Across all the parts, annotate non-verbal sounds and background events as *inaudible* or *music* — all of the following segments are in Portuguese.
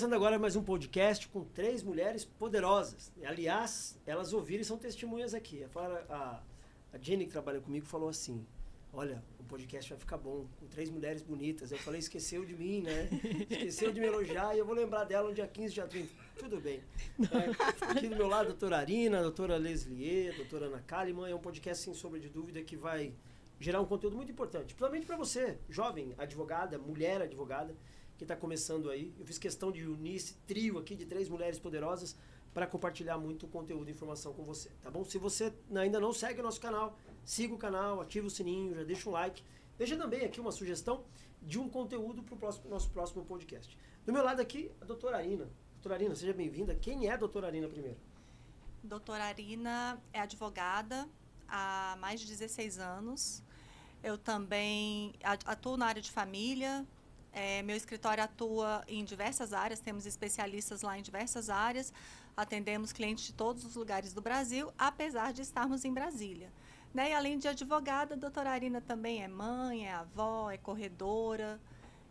começando agora mais um podcast com três mulheres poderosas. Aliás, elas ouviram e são testemunhas aqui. A, a Jenny, que trabalha comigo, falou assim: Olha, o podcast vai ficar bom, com três mulheres bonitas. Eu falei: Esqueceu de mim, né? Esqueceu de me elogiar e eu vou lembrar dela no dia 15, dia 30. Tudo bem. É, aqui do meu lado, a doutora Arina, a doutora Leslie, a doutora Ana Kalimann. É um podcast, sem sombra de dúvida, que vai gerar um conteúdo muito importante, principalmente para você, jovem advogada, mulher advogada que está começando aí. Eu fiz questão de unir esse trio aqui de três mulheres poderosas para compartilhar muito conteúdo e informação com você, tá bom? Se você ainda não segue o nosso canal, siga o canal, ativa o sininho, já deixa um like. Deixa também aqui uma sugestão de um conteúdo para o nosso próximo podcast. Do meu lado aqui, a doutora Arina. Doutora Arina, seja bem-vinda. Quem é a doutora Arina primeiro? Doutora Arina é advogada há mais de 16 anos. Eu também atuo na área de família, é, meu escritório atua em diversas áreas, temos especialistas lá em diversas áreas, atendemos clientes de todos os lugares do Brasil, apesar de estarmos em Brasília. Né? E além de advogada, a doutora Arina também é mãe, é avó, é corredora,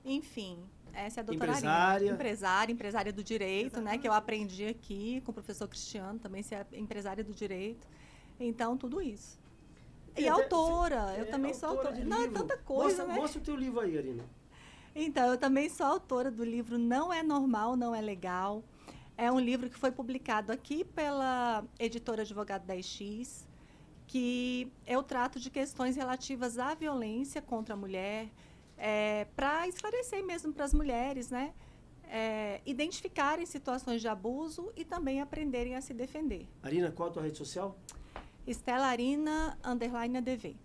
enfim. Essa é a doutora empresária. Arina. Empresária, empresária do direito, né? Que eu aprendi aqui com o professor Cristiano, também ser é empresária do direito. Então, tudo isso. E, e é, é, autora, é, eu também autora é sou autora. Não, livro. é tanta coisa, mostra, né? Mostra o teu livro aí, Arina. Então, eu também sou autora do livro Não é Normal, Não é Legal. É um livro que foi publicado aqui pela editora Advogado 10X, que eu trato de questões relativas à violência contra a mulher, é, para esclarecer mesmo para as mulheres, né? É, identificarem situações de abuso e também aprenderem a se defender. Arina, qual a tua rede social? Arina underline ADV.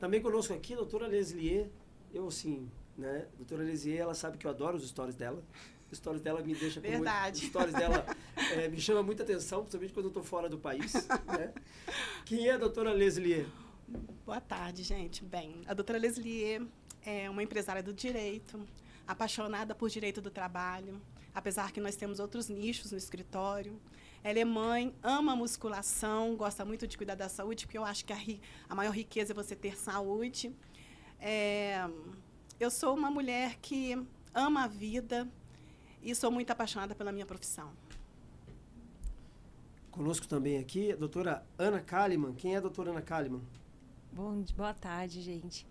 Também conosco aqui, doutora Leslie, eu assim, né? A doutora Leslie, ela sabe que eu adoro os stories dela. Os stories dela me deixa com Verdade. Muito, os stories dela é, *laughs* me chama muita atenção, principalmente quando eu estou fora do país. Né? Quem é a doutora Leslie? Boa tarde, gente. Bem, a doutora Leslie é uma empresária do direito, apaixonada por direito do trabalho, apesar que nós temos outros nichos no escritório. Ela é mãe, ama musculação, gosta muito de cuidar da saúde, porque eu acho que a, ri, a maior riqueza é você ter saúde. É, eu sou uma mulher que ama a vida e sou muito apaixonada pela minha profissão. Conosco também aqui a doutora Ana Kalimann. Quem é a doutora Ana Kalimann? Bom, boa tarde, gente.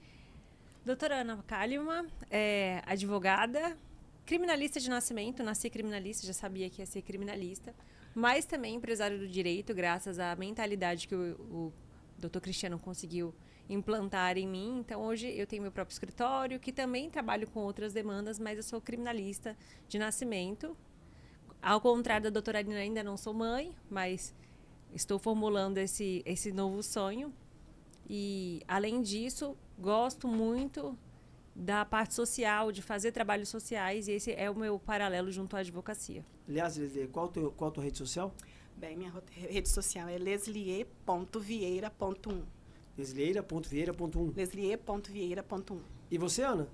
Doutora Ana Kalimann é advogada, criminalista de nascimento, nasci criminalista, já sabia que ia ser criminalista, mas também empresário do direito, graças à mentalidade que o, o doutor Cristiano conseguiu implantar em mim. Então, hoje eu tenho meu próprio escritório, que também trabalho com outras demandas, mas eu sou criminalista de nascimento. Ao contrário da doutora Nina, ainda não sou mãe, mas estou formulando esse, esse novo sonho. E, além disso, gosto muito da parte social, de fazer trabalhos sociais, e esse é o meu paralelo junto à advocacia. Aliás, Leslie, qual, teu, qual a tua rede social? Bem, minha rede social é leslie.vieira.1. Leslieira.vieira.1. Leslier.vieira.1. E você, Ana?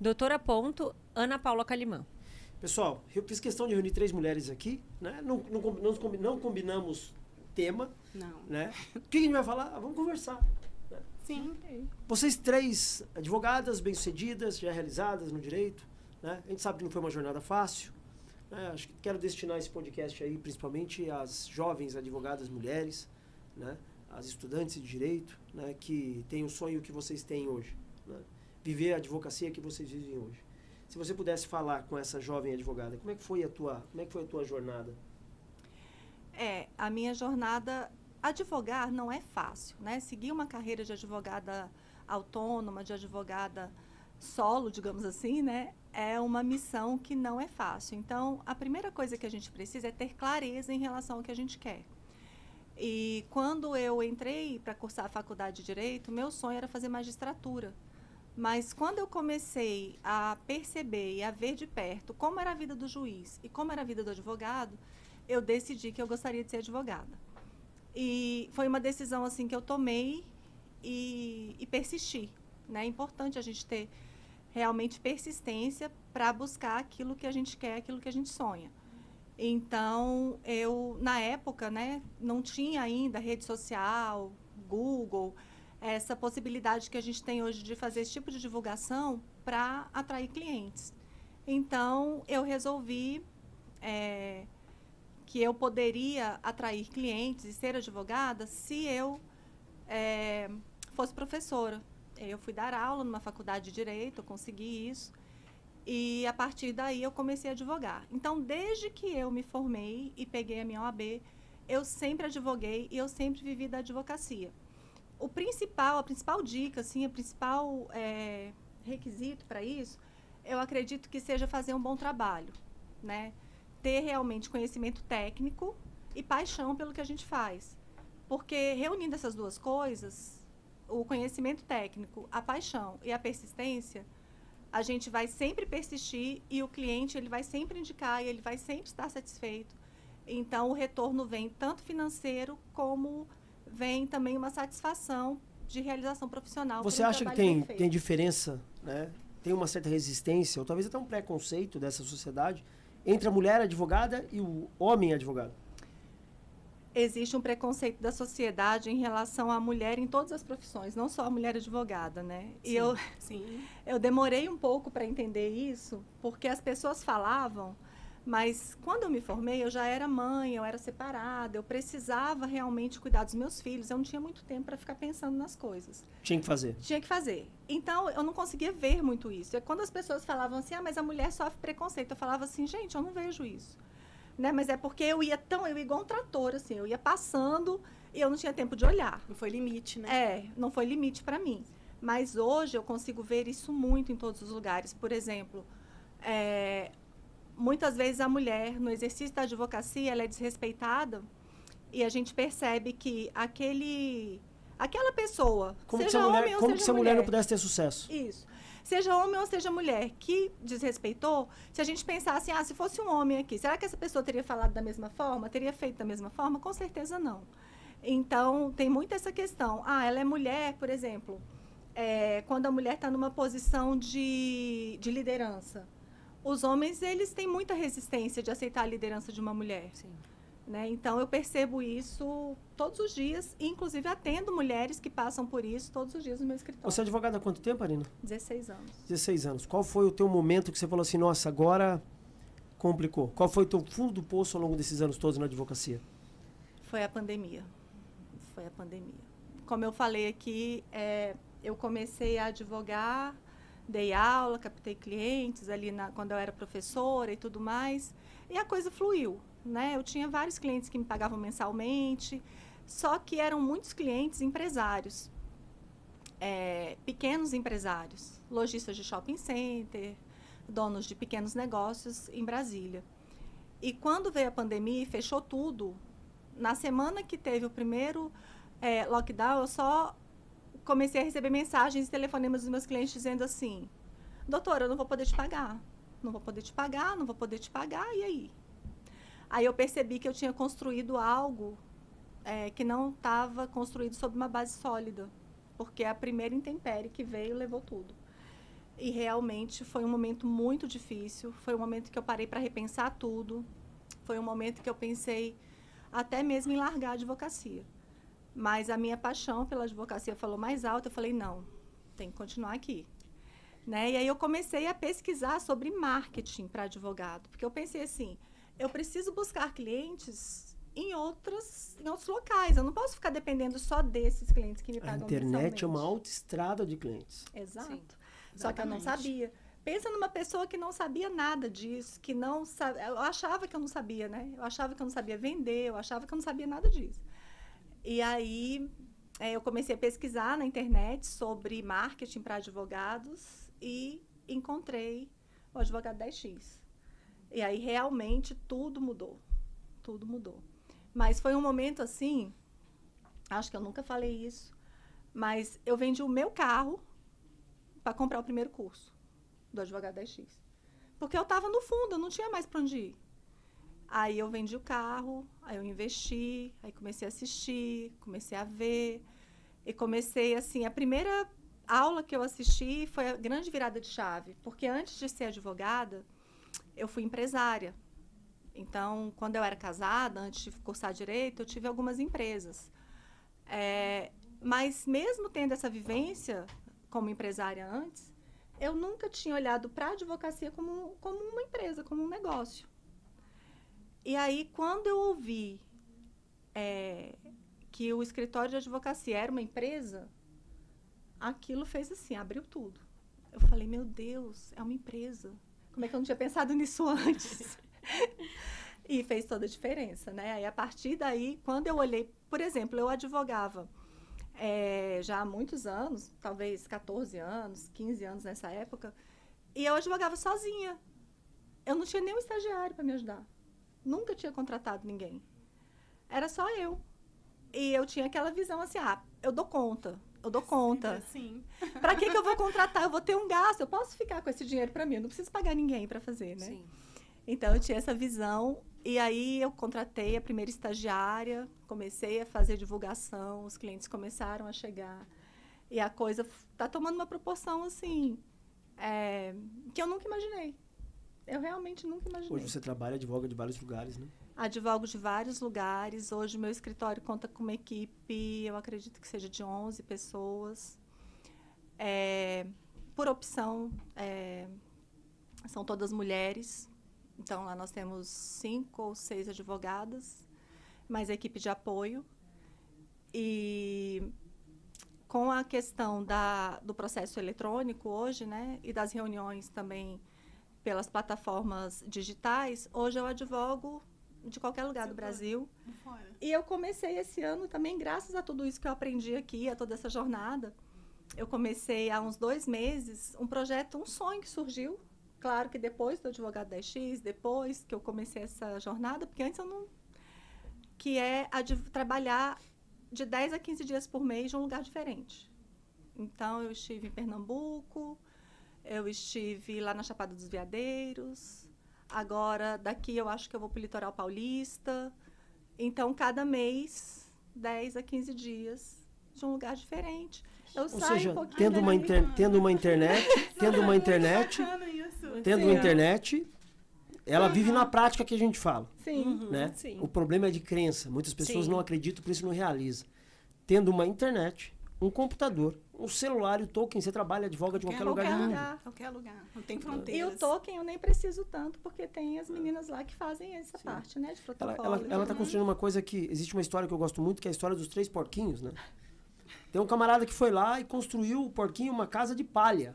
Doutora Ponto, Ana Paula Calimã. Pessoal, eu fiz questão de reunir três mulheres aqui, né? Não, não, não, não combinamos tema, não. né? O que a gente vai falar? Ah, vamos conversar. Né? Sim. Vocês três, advogadas, bem-sucedidas, já realizadas no direito, né? A gente sabe que não foi uma jornada fácil. Né? Acho que quero destinar esse podcast aí, principalmente às jovens advogadas mulheres, né? as estudantes de direito, né, que têm o sonho que vocês têm hoje, né? viver a advocacia que vocês vivem hoje. Se você pudesse falar com essa jovem advogada, como é que foi a tua, como é que foi a tua jornada? É, a minha jornada advogar não é fácil, né? Seguir uma carreira de advogada autônoma, de advogada solo, digamos assim, né? É uma missão que não é fácil. Então, a primeira coisa que a gente precisa é ter clareza em relação ao que a gente quer. E quando eu entrei para cursar a faculdade de direito, meu sonho era fazer magistratura. Mas quando eu comecei a perceber e a ver de perto como era a vida do juiz e como era a vida do advogado, eu decidi que eu gostaria de ser advogada. E foi uma decisão assim que eu tomei e, e persisti. Né? É importante a gente ter realmente persistência para buscar aquilo que a gente quer, aquilo que a gente sonha. Então, eu, na época, né, não tinha ainda rede social, Google, essa possibilidade que a gente tem hoje de fazer esse tipo de divulgação para atrair clientes. Então, eu resolvi é, que eu poderia atrair clientes e ser advogada se eu é, fosse professora. Eu fui dar aula numa faculdade de direito, consegui isso. E a partir daí eu comecei a advogar. Então, desde que eu me formei e peguei a minha OAB, eu sempre advoguei e eu sempre vivi da advocacia. O principal, a principal dica, assim, a principal é, requisito para isso, eu acredito que seja fazer um bom trabalho, né? Ter realmente conhecimento técnico e paixão pelo que a gente faz. Porque reunindo essas duas coisas, o conhecimento técnico, a paixão e a persistência, a gente vai sempre persistir e o cliente ele vai sempre indicar e ele vai sempre estar satisfeito. Então o retorno vem tanto financeiro como vem também uma satisfação de realização profissional. Você acha que tem, tem diferença, né? Tem uma certa resistência ou talvez até um preconceito dessa sociedade entre a mulher advogada e o homem advogado? existe um preconceito da sociedade em relação à mulher em todas as profissões, não só a mulher advogada, né? Sim, e eu, *laughs* sim. eu demorei um pouco para entender isso, porque as pessoas falavam, mas quando eu me formei, eu já era mãe, eu era separada, eu precisava realmente cuidar dos meus filhos, eu não tinha muito tempo para ficar pensando nas coisas. Tinha que fazer. Tinha que fazer. Então, eu não conseguia ver muito isso. É quando as pessoas falavam assim, ah, mas a mulher sofre preconceito, eu falava assim, gente, eu não vejo isso né? Mas é porque eu ia tão, eu ia igual um trator, assim, eu ia passando e eu não tinha tempo de olhar. Não foi limite, né? É, não foi limite para mim. Mas hoje eu consigo ver isso muito em todos os lugares. Por exemplo, é, muitas vezes a mulher, no exercício da advocacia, ela é desrespeitada e a gente percebe que aquele Aquela pessoa, como seja se a mulher, homem ou como seja se a mulher, mulher não pudesse ter sucesso. Isso. Seja homem ou seja mulher que desrespeitou, se a gente pensasse, assim, ah, se fosse um homem aqui, será que essa pessoa teria falado da mesma forma? Teria feito da mesma forma? Com certeza não. Então, tem muito essa questão. Ah, ela é mulher, por exemplo, é, quando a mulher está numa posição de, de liderança. Os homens, eles têm muita resistência de aceitar a liderança de uma mulher. Sim. Né? Então, eu percebo isso todos os dias, inclusive atendo mulheres que passam por isso todos os dias no meu escritório. Você é advogada há quanto tempo, Arina? 16 anos. 16 anos. Qual foi o teu momento que você falou assim, nossa, agora complicou? Qual foi o teu fundo do poço ao longo desses anos todos na advocacia? Foi a pandemia. Foi a pandemia. Como eu falei aqui, é, eu comecei a advogar, dei aula, captei clientes ali na, quando eu era professora e tudo mais, e a coisa fluiu né? Eu tinha vários clientes que me pagavam mensalmente, só que eram muitos clientes empresários, é, pequenos empresários, lojistas de shopping center, donos de pequenos negócios em Brasília. E quando veio a pandemia e fechou tudo, na semana que teve o primeiro é, lockdown, eu só comecei a receber mensagens e telefonemas dos meus clientes dizendo assim: Doutora, eu não vou poder te pagar. Não vou poder te pagar, não vou poder te pagar, e aí? Aí eu percebi que eu tinha construído algo é, que não estava construído sobre uma base sólida, porque é a primeira intempérie que veio levou tudo. E realmente foi um momento muito difícil, foi um momento que eu parei para repensar tudo, foi um momento que eu pensei até mesmo em largar a advocacia. Mas a minha paixão pela advocacia falou mais alto, eu falei, não, tem que continuar aqui. Né? E aí eu comecei a pesquisar sobre marketing para advogado, porque eu pensei assim, eu preciso buscar clientes em outros em outros locais. Eu não posso ficar dependendo só desses clientes que me pagam. A internet é uma autoestrada de clientes. Exato. Sim, só que eu não sabia. Pensa numa pessoa que não sabia nada disso, que não sabe. Eu achava que eu não sabia, né? Eu achava que eu não sabia vender, eu achava que eu não sabia nada disso. E aí é, eu comecei a pesquisar na internet sobre marketing para advogados e encontrei o advogado 10x. E aí realmente tudo mudou. Tudo mudou. Mas foi um momento assim, acho que eu nunca falei isso, mas eu vendi o meu carro para comprar o primeiro curso do advogado 10X. Porque eu estava no fundo, eu não tinha mais para onde ir. Aí eu vendi o carro, aí eu investi, aí comecei a assistir, comecei a ver. E comecei assim, a primeira aula que eu assisti foi a grande virada de chave, porque antes de ser advogada, eu fui empresária. Então, quando eu era casada, antes de cursar direito, eu tive algumas empresas. É, mas mesmo tendo essa vivência como empresária antes, eu nunca tinha olhado para a advocacia como, como uma empresa, como um negócio. E aí, quando eu ouvi é, que o escritório de advocacia era uma empresa, aquilo fez assim, abriu tudo. Eu falei, meu Deus, é uma empresa. Como é que eu não tinha pensado nisso *laughs* antes? e fez toda a diferença, né? Aí a partir daí, quando eu olhei, por exemplo, eu advogava é, já há muitos anos, talvez 14 anos, 15 anos nessa época, e eu advogava sozinha. Eu não tinha nenhum estagiário para me ajudar. Nunca tinha contratado ninguém. Era só eu. E eu tinha aquela visão assim, ah, eu dou conta eu dou conta. Sim. *laughs* Para que, que eu vou contratar? Eu vou ter um gasto, eu posso ficar com esse dinheiro para mim, eu não preciso pagar ninguém para fazer, né? Sim. Então eu tinha essa visão e aí eu contratei a primeira estagiária, comecei a fazer divulgação, os clientes começaram a chegar e a coisa está tomando uma proporção assim é, que eu nunca imaginei. Eu realmente nunca imaginei. Hoje você trabalha, advoga de vários lugares, né? advogo de vários lugares. Hoje, meu escritório conta com uma equipe, eu acredito que seja de 11 pessoas. É, por opção, é, são todas mulheres. Então, lá nós temos cinco ou seis advogadas, mais equipe de apoio. E com a questão da, do processo eletrônico hoje, né, e das reuniões também pelas plataformas digitais, hoje eu advogo de qualquer lugar do Brasil. E eu comecei esse ano também, graças a tudo isso que eu aprendi aqui, a toda essa jornada. Eu comecei há uns dois meses um projeto, um sonho que surgiu. Claro que depois do Advogado 10X, depois que eu comecei essa jornada, porque antes eu não. que é a de, trabalhar de 10 a 15 dias por mês em um lugar diferente. Então, eu estive em Pernambuco, eu estive lá na Chapada dos Veadeiros, Agora, daqui eu acho que eu vou para o litoral paulista. Então, cada mês, 10 a 15 dias de um lugar diferente. Eu Ou saio seja, um tendo uma, inter, tendo uma internet, *laughs* tendo uma internet, tendo uma internet, ela uhum. vive na uhum. prática que a gente fala. Sim. Uhum. Né? Sim. O problema é de crença. Muitas pessoas Sim. não acreditam, por isso não realiza. Tendo uma internet, um computador, o celular e o token, você trabalha, advoga de qualquer, qualquer lugar, lugar, do é, mundo. Qualquer lugar, não tem fronteiras. E o token eu nem preciso tanto, porque tem as é. meninas lá que fazem essa Sim. parte, né, de protocolo. Ela, está construindo uma coisa que, existe uma história que eu gosto muito, que é a história dos três porquinhos, né? Tem um camarada que foi lá e construiu o porquinho uma casa de palha.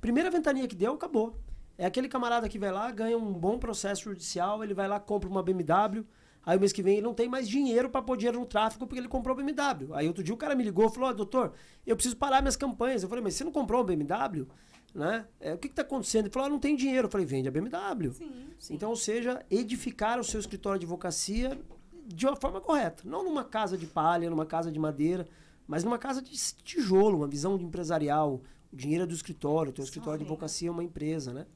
Primeira ventania que deu, acabou. É aquele camarada que vai lá, ganha um bom processo judicial, ele vai lá, compra uma BMW, Aí o mês que vem ele não tem mais dinheiro para pôr dinheiro no tráfego porque ele comprou o BMW. Aí outro dia o cara me ligou e falou: oh, doutor, eu preciso parar minhas campanhas. Eu falei: mas você não comprou um BMW? Né? É, o que está acontecendo? Ele falou: ah, não tem dinheiro. Eu falei: vende a BMW. Sim, sim. Então, ou seja, edificar o seu escritório de advocacia de uma forma correta. Não numa casa de palha, numa casa de madeira, mas numa casa de tijolo, uma visão empresarial. O dinheiro é do escritório, o teu escritório ah, de né? advocacia é uma empresa, né?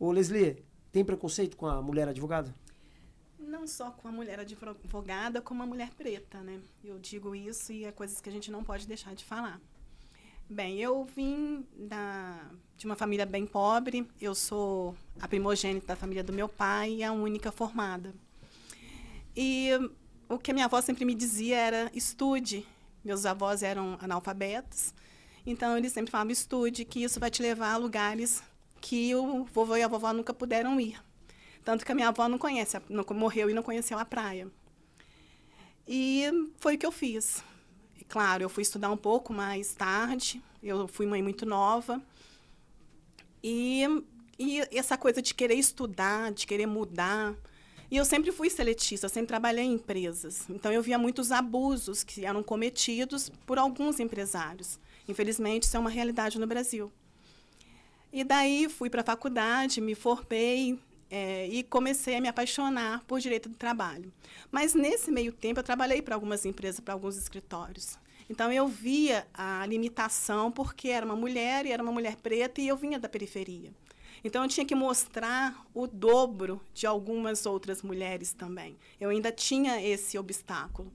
Ô, Leslie, tem preconceito com a mulher advogada? não só com a mulher advogada, como a mulher preta, né? Eu digo isso e é coisas que a gente não pode deixar de falar. Bem, eu vim da, de uma família bem pobre. Eu sou a primogênita da família do meu pai e a única formada. E o que a minha avó sempre me dizia era estude. Meus avós eram analfabetos, então eles sempre falavam estude, que isso vai te levar a lugares que o vovô e a vovó nunca puderam ir. Tanto que a minha avó não conhece, não, morreu e não conheceu a praia. E foi o que eu fiz. E, claro, eu fui estudar um pouco mais tarde, eu fui mãe muito nova. E, e essa coisa de querer estudar, de querer mudar. E eu sempre fui seletista, sempre trabalhei em empresas. Então eu via muitos abusos que eram cometidos por alguns empresários. Infelizmente, isso é uma realidade no Brasil. E daí fui para a faculdade, me formei, é, e comecei a me apaixonar por direito do trabalho. Mas nesse meio tempo eu trabalhei para algumas empresas, para alguns escritórios. Então eu via a limitação porque era uma mulher e era uma mulher preta e eu vinha da periferia. Então eu tinha que mostrar o dobro de algumas outras mulheres também. Eu ainda tinha esse obstáculo.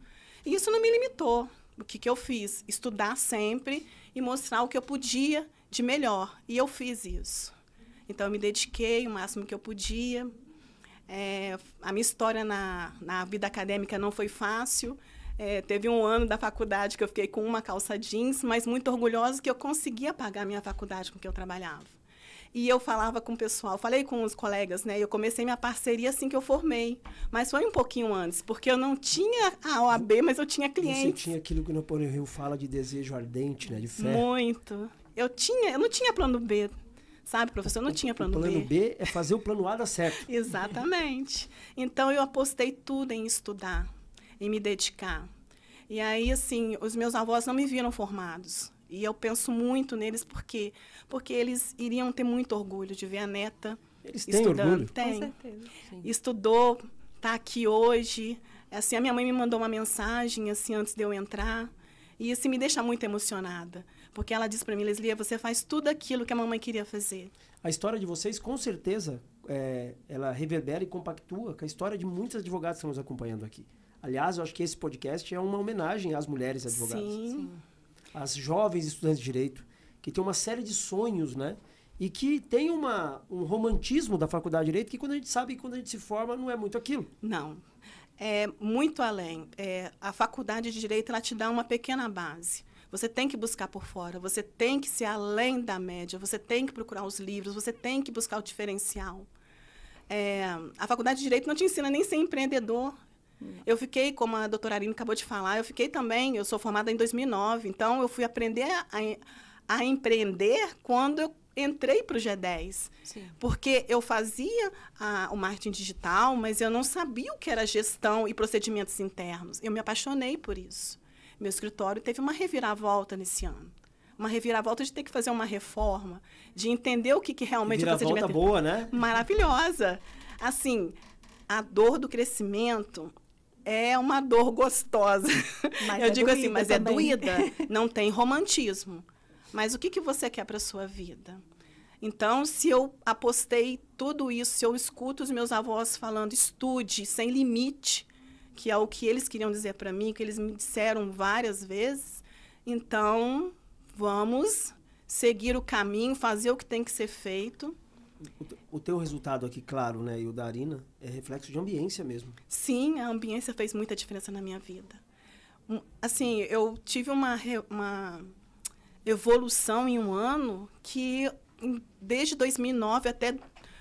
E isso não me limitou. O que, que eu fiz? Estudar sempre e mostrar o que eu podia de melhor. E eu fiz isso. Então, eu me dediquei o máximo que eu podia. É, a minha história na, na vida acadêmica não foi fácil. É, teve um ano da faculdade que eu fiquei com uma calça jeans, mas muito orgulhosa que eu conseguia pagar a minha faculdade com que eu trabalhava. E eu falava com o pessoal, falei com os colegas, né? Eu comecei minha parceria assim que eu formei. Mas foi um pouquinho antes, porque eu não tinha a OAB, mas eu tinha cliente. Você tinha aquilo que o Napoleão Rio fala de desejo ardente, né? De fé. Muito. Eu tinha, eu não tinha plano B. Sabe, professor, eu não o, tinha plano B. O plano B. B é fazer o plano A dar certo. *laughs* Exatamente. Então, eu apostei tudo em estudar, em me dedicar. E aí, assim, os meus avós não me viram formados. E eu penso muito neles, por quê? Porque eles iriam ter muito orgulho de ver a neta eles estudando. Têm orgulho. Tem. Com certeza. Sim. Estudou, está aqui hoje. Assim, a minha mãe me mandou uma mensagem, assim, antes de eu entrar. E isso me deixa muito emocionada. Porque ela diz para mim, Leslie, você faz tudo aquilo que a mamãe queria fazer. A história de vocês, com certeza, é, ela reverbera e compactua com a história de muitos advogados que estão nos acompanhando aqui. Aliás, eu acho que esse podcast é uma homenagem às mulheres advogadas. Sim. Às jovens estudantes de direito, que têm uma série de sonhos, né? E que tem uma, um romantismo da faculdade de direito que, quando a gente sabe, quando a gente se forma, não é muito aquilo. Não é, muito além. É, a faculdade de direito ela te dá uma pequena base. Você tem que buscar por fora, você tem que ser além da média, você tem que procurar os livros, você tem que buscar o diferencial. É, a faculdade de direito não te ensina nem ser empreendedor. Hum. Eu fiquei, como a doutora Arine acabou de falar, eu fiquei também, eu sou formada em 2009, então eu fui aprender a, a empreender quando eu entrei para o G10. Sim. Porque eu fazia a, ah, o marketing digital, mas eu não sabia o que era gestão e procedimentos internos. Eu me apaixonei por isso. Meu escritório teve uma reviravolta nesse ano. Uma reviravolta de ter que fazer uma reforma, de entender o que, que realmente reviravolta é procedimento. boa, né? Maravilhosa. Assim, a dor do crescimento é uma dor gostosa. Mas eu é digo assim, mas é também. é doída. Não tem romantismo mas o que, que você quer para a sua vida? Então, se eu apostei tudo isso, se eu escuto os meus avós falando estude sem limite, que é o que eles queriam dizer para mim, que eles me disseram várias vezes, então vamos seguir o caminho, fazer o que tem que ser feito. O, o teu resultado aqui, claro, né, e o da Arina, é reflexo de ambiência mesmo. Sim, a ambiência fez muita diferença na minha vida. Hum, assim, eu tive uma, uma evolução em um ano que desde 2009 até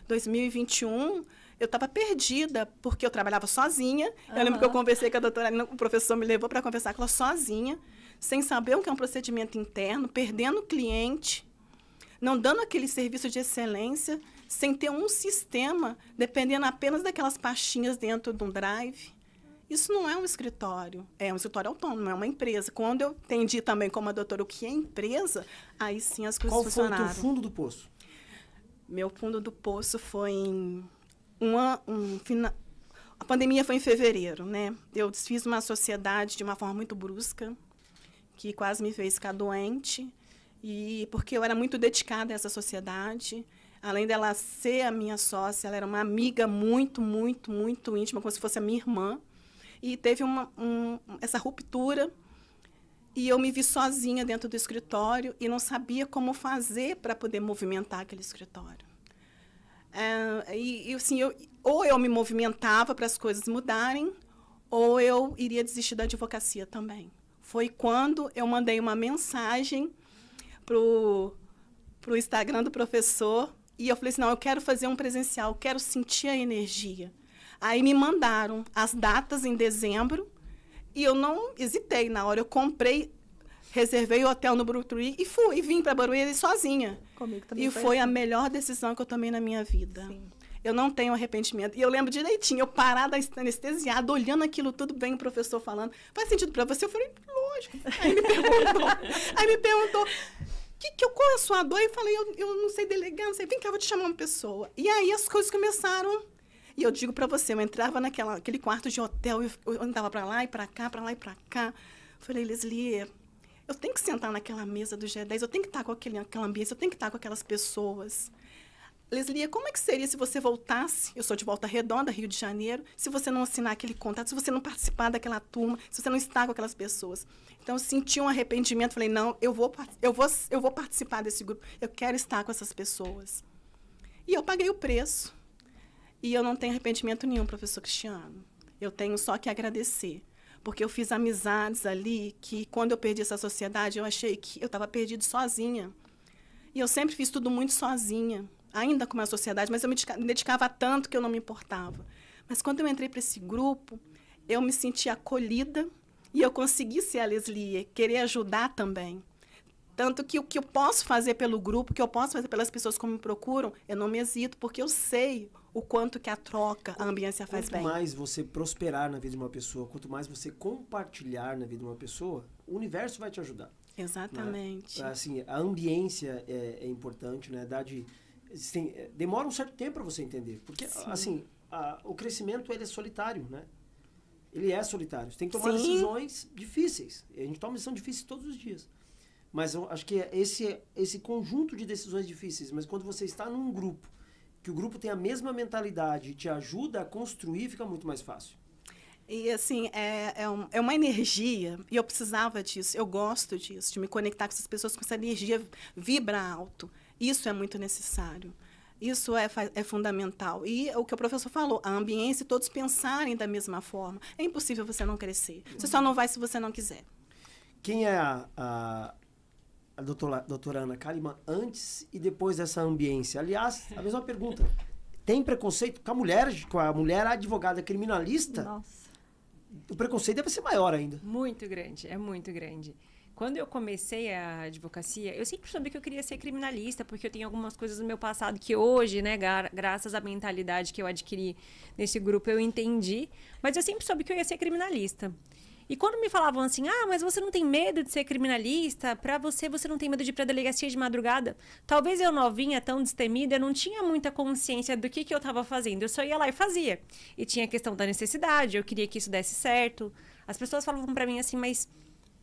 2021 eu estava perdida, porque eu trabalhava sozinha. Uhum. Eu lembro que eu conversei com a doutora Alina, o professor me levou para conversar com ela sozinha, sem saber o que é um procedimento interno, perdendo cliente, não dando aquele serviço de excelência, sem ter um sistema, dependendo apenas daquelas pastinhas dentro de um drive. Isso não é um escritório, é um escritório autônomo, é uma empresa. Quando eu entendi também como a doutora o que é empresa, aí sim as coisas Qual funcionaram. Qual foi o teu fundo do poço? Meu fundo do poço foi em uma, um, a pandemia foi em fevereiro, né? Eu desfiz uma sociedade de uma forma muito brusca, que quase me fez ficar doente, e porque eu era muito dedicada a essa sociedade além dela ser a minha sócia, ela era uma amiga muito, muito, muito íntima, como se fosse a minha irmã. E teve uma, um, essa ruptura e eu me vi sozinha dentro do escritório e não sabia como fazer para poder movimentar aquele escritório. É, e, e, assim, eu, ou eu me movimentava para as coisas mudarem, ou eu iria desistir da advocacia também. Foi quando eu mandei uma mensagem para o Instagram do professor e eu falei assim, não, eu quero fazer um presencial, quero sentir a energia. Aí me mandaram as datas em dezembro e eu não hesitei na hora. Eu comprei, reservei o hotel no Bruturi e fui, e vim para Barueri sozinha. Comigo também. E foi, a assim. melhor decisão que eu tomei na minha vida. Sim. Eu não tenho arrependimento. E eu lembro direitinho, eu parada anestesiada, olhando aquilo tudo bem, o professor falando. Faz sentido para você? Eu falei, lógico. Aí me perguntou. *laughs* aí me perguntou. Que, que eu, qual a sua dor? E falei, eu, eu não sei delegar, não sei. Vem cá, eu vou te chamar uma pessoa. E aí as coisas começaram e eu digo para você, eu entrava naquela aquele quarto de hotel, eu, eu andava para lá e para cá, para lá e para cá. Falei, Leslie, eu tenho que sentar naquela mesa do G10, eu tenho que estar tá com aquele, aquela ambiente, eu tenho que estar tá com aquelas pessoas. Leslie, como é que seria se você voltasse? Eu sou de Volta Redonda, Rio de Janeiro. Se você não assinar aquele contrato, se você não participar daquela turma, se você não estar com aquelas pessoas. Então, eu senti um arrependimento. Falei, não, eu vou, eu vou, eu vou participar desse grupo. Eu quero estar com essas pessoas. E eu paguei o preço. E eu não tenho arrependimento nenhum, professor Cristiano. Eu tenho só que agradecer. Porque eu fiz amizades ali que, quando eu perdi essa sociedade, eu achei que eu estava perdido sozinha. E eu sempre fiz tudo muito sozinha, ainda com a sociedade, mas eu me dedicava tanto que eu não me importava. Mas quando eu entrei para esse grupo, eu me senti acolhida e eu consegui ser a Leslie, querer ajudar também. Tanto que o que eu posso fazer pelo grupo, o que eu posso fazer pelas pessoas que me procuram, eu não me hesito, porque eu sei o quanto que a troca, a ambiência faz quanto bem. Quanto mais você prosperar na vida de uma pessoa, quanto mais você compartilhar na vida de uma pessoa, o universo vai te ajudar. Exatamente. Né? Assim, a ambiência é, é importante, né? Dá de, assim, demora um certo tempo para você entender, porque Sim. assim, a, o crescimento ele é solitário, né? Ele é solitário. Você tem que tomar Sim. decisões difíceis. A gente toma decisões difíceis todos os dias. Mas eu acho que esse esse conjunto de decisões difíceis, mas quando você está num grupo que o grupo tem a mesma mentalidade e te ajuda a construir, fica muito mais fácil. E, assim, é, é, um, é, uma energia, e eu precisava disso, eu gosto disso, de me conectar com essas pessoas, com essa energia vibra alto. Isso é muito necessário. Isso é, é fundamental. E o que o professor falou, a ambiência, todos pensarem da mesma forma. É impossível você não crescer. Você só não vai se você não quiser. Quem é a, a a doutora, doutora Ana Kalimann antes e depois dessa ambiência? Aliás, a mesma pergunta. Tem preconceito com a mulher, com a mulher advogada criminalista? Nossa. O preconceito deve ser maior ainda. Muito grande, é muito grande. Quando eu comecei a advocacia, eu sempre soube que eu queria ser criminalista, porque eu tenho algumas coisas do meu passado que hoje, né, graças à mentalidade que eu adquiri nesse grupo, eu entendi. Mas eu sempre soube que eu ia ser criminalista. E quando me falavam assim, ah, mas você não tem medo de ser criminalista? Para você, você não tem medo de ir para delegacia de madrugada? Talvez eu novinha, tão destemida, eu não tinha muita consciência do que, que eu estava fazendo. Eu só ia lá e fazia. E tinha a questão da necessidade, eu queria que isso desse certo. As pessoas falavam para mim assim, mas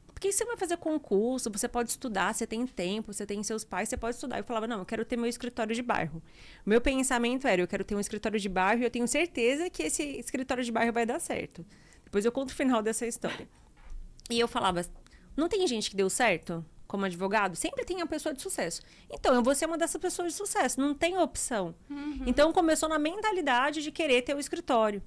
por que você vai fazer concurso? Você pode estudar, você tem tempo, você tem seus pais, você pode estudar. Eu falava, não, eu quero ter meu escritório de bairro. Meu pensamento era, eu quero ter um escritório de bairro e eu tenho certeza que esse escritório de bairro vai dar certo. Depois eu conto o final dessa história. E eu falava: não tem gente que deu certo? como advogado, sempre tem a pessoa de sucesso. Então, eu vou ser uma dessas pessoas de sucesso, não tem opção. Uhum. Então, começou na mentalidade de querer ter o um escritório.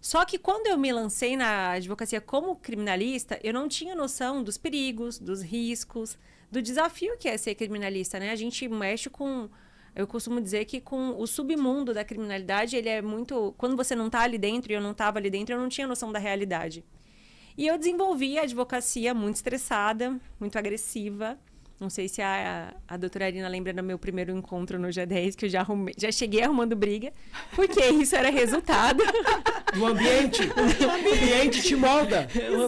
Só que quando eu me lancei na advocacia como criminalista, eu não tinha noção dos perigos, dos riscos, do desafio que é ser criminalista, né? A gente mexe com eu costumo dizer que com o submundo da criminalidade, ele é muito. Quando você não está ali dentro e eu não estava ali dentro, eu não tinha noção da realidade. E eu desenvolvi a advocacia muito estressada, muito agressiva. Não sei se a, a, a doutora Arina lembra do meu primeiro encontro no G10, que eu já, arrumei, já cheguei arrumando briga, porque isso era resultado. *laughs* *laughs* O ambiente. o ambiente te molda. O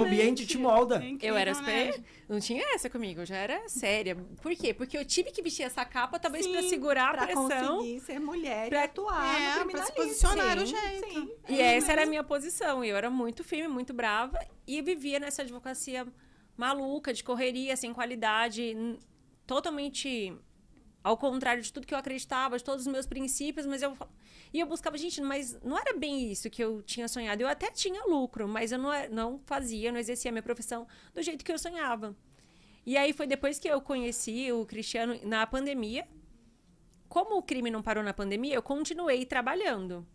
ambiente te molda. eu era super. Né? Não tinha essa comigo, eu já era séria. Por quê? Porque eu tive que vestir essa capa, talvez para segurar a pra pressão. conseguir ser mulher pra... atuar, é, pra se posicionar sim, o jeito. Sim. E é, essa mas... era a minha posição. Eu era muito firme, muito brava e vivia nessa advocacia maluca, de correria, sem qualidade, totalmente ao contrário de tudo que eu acreditava, de todos os meus princípios, mas eu. E eu buscava, gente, mas não era bem isso que eu tinha sonhado. Eu até tinha lucro, mas eu não, é, não fazia, não exercia a minha profissão do jeito que eu sonhava. E aí foi depois que eu conheci o Cristiano na pandemia. Como o crime não parou na pandemia, eu continuei trabalhando.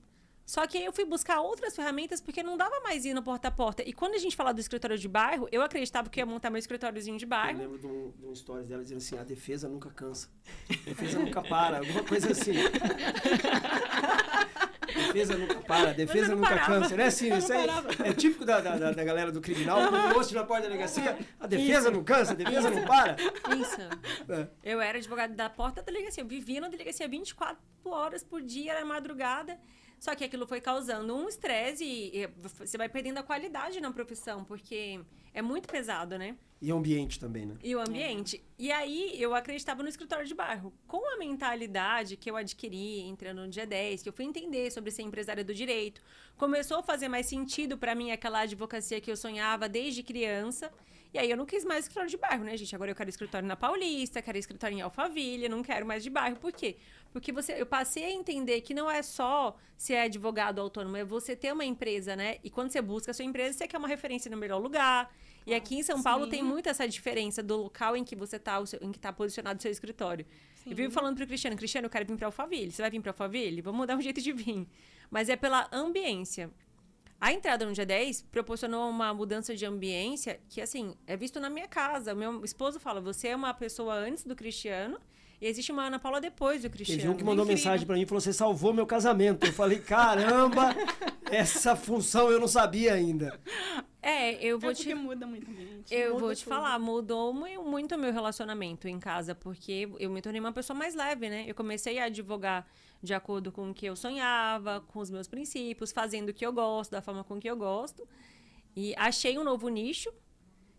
Só que aí eu fui buscar outras ferramentas porque não dava mais ir no porta a porta. E quando a gente fala do escritório de bairro, eu acreditava que ia montar meu escritóriozinho de bairro. Eu lembro de um, de um story dela dizendo assim: a defesa nunca cansa. A defesa nunca para, alguma coisa assim. *laughs* defesa nunca para, defesa nunca parava. cansa. Não é assim, isso aí é típico da, da, da galera do criminal, do rosto na porta da delegacia, a defesa isso. não cansa, a defesa isso. não para. Isso. É. Eu era advogado da porta da delegacia, eu vivia na delegacia 24 horas por dia, era madrugada. Só que aquilo foi causando um estresse e, você vai perdendo a qualidade na profissão, porque é muito pesado, né? E o ambiente também, né? E o ambiente. É. E aí eu acreditava no escritório de bairro. Com a mentalidade que eu adquiri entrando no dia 10, que eu fui entender sobre ser empresária do direito, começou a fazer mais sentido para mim aquela advocacia que eu sonhava desde criança. E aí eu não quis mais escritório de bairro, né, gente? Agora eu quero escritório na Paulista, quero escritório em Alphaville, não quero mais de bairro. Por quê? Porque você, eu passei a entender que não é só ser é advogado autônomo, é você ter uma empresa, né? E quando você busca a sua empresa, você quer uma referência no melhor lugar. E aqui em São Paulo tem muito essa diferença do local em que você está, em que está posicionado o seu escritório. Sim. Eu vivo falando para o Cristiano, Cristiano, eu quero vir para Alphaville. Você vai vir para Alphaville? Vamos mudar um jeito de vir. Mas é pela ambiência. A entrada no dia 10 proporcionou uma mudança de ambiência que, assim, é visto na minha casa. O meu esposo fala: você é uma pessoa antes do Cristiano. E existe uma Ana Paula depois do Cristiano. Teve um que mandou Incrível. mensagem para mim e falou: Você salvou meu casamento. Eu falei: Caramba, essa função eu não sabia ainda. É, eu vou é te. muda muito, gente. Eu muda vou te tudo. falar, mudou muito o meu relacionamento em casa, porque eu me tornei uma pessoa mais leve, né? Eu comecei a advogar de acordo com o que eu sonhava, com os meus princípios, fazendo o que eu gosto, da forma com que eu gosto. E achei um novo nicho.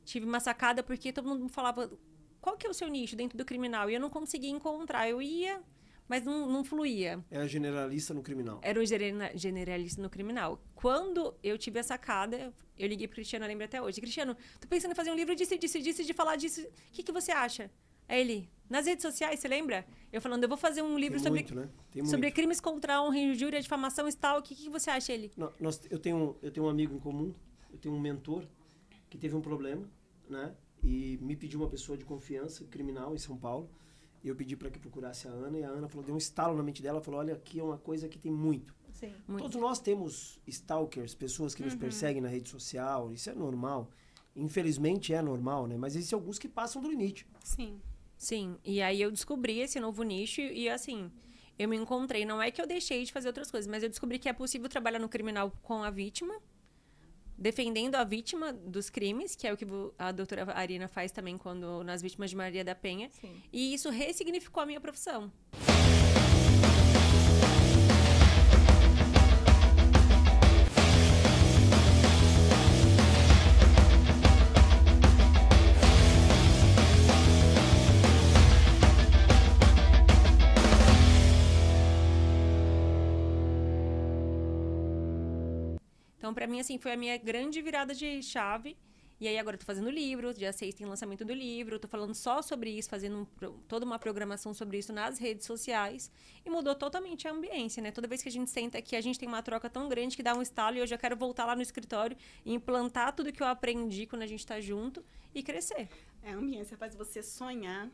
Tive uma sacada porque todo mundo falava qual que é o seu nicho dentro do criminal? E eu não conseguia encontrar. Eu ia, mas não, não fluía. Era generalista no criminal. Era um generalista no criminal. Quando eu tive a sacada, eu liguei pro Cristiano, eu lembro até hoje. Cristiano, tô pensando em fazer um livro disso, disso, disso, de falar disso. O que, que você acha? Aí é ele, nas redes sociais, você lembra? Eu falando, eu vou fazer um livro sobre, muito, né? sobre crimes contra a honra, injúria, difamação e tal. O que, que você acha, ele? Não, nós, eu, tenho, eu tenho um amigo em comum, eu tenho um mentor que teve um problema, né? E me pediu uma pessoa de confiança, criminal, em São Paulo. E eu pedi para que procurasse a Ana, e a Ana falou, deu um estalo na mente dela, falou, olha, aqui é uma coisa que tem muito. Sim, muito. Todos nós temos stalkers, pessoas que uhum. nos perseguem na rede social, isso é normal. Infelizmente é normal, né? Mas existem alguns que passam do limite. Sim. Sim, e aí eu descobri esse novo nicho e assim, eu me encontrei. Não é que eu deixei de fazer outras coisas, mas eu descobri que é possível trabalhar no criminal com a vítima, defendendo a vítima dos crimes, que é o que a doutora Arina faz também quando nas vítimas de Maria da Penha. Sim. E isso ressignificou a minha profissão. Então, para mim, assim, foi a minha grande virada de chave. E aí agora eu tô fazendo livro, dia 6 tem lançamento do livro, tô falando só sobre isso, fazendo um, toda uma programação sobre isso nas redes sociais. E mudou totalmente a ambiência, né? Toda vez que a gente senta aqui, a gente tem uma troca tão grande que dá um estalo e hoje eu quero voltar lá no escritório e implantar tudo que eu aprendi quando a gente tá junto e crescer. É, a ambiência faz você sonhar,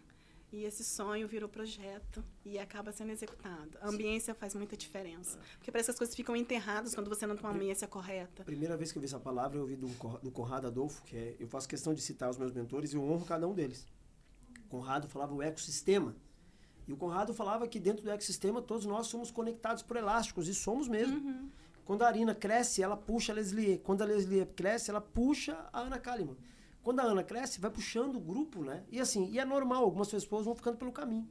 e esse sonho virou projeto e acaba sendo executado. A ambiência faz muita diferença. É. Porque parece que as coisas ficam enterradas quando você não tem uma ambiência correta. Primeira vez que eu vi essa palavra, eu ouvi do, do Conrado Adolfo, que é, eu faço questão de citar os meus mentores e eu honro cada um deles. O Conrado falava o ecossistema. E o Conrado falava que dentro do ecossistema todos nós somos conectados por elásticos, e somos mesmo. Uhum. Quando a Arina cresce, ela puxa a Leslie. Quando a Leslie cresce, ela puxa a Ana Kalimann. Quando a Ana cresce, vai puxando o grupo, né? E assim, e é normal, algumas pessoas vão ficando pelo caminho.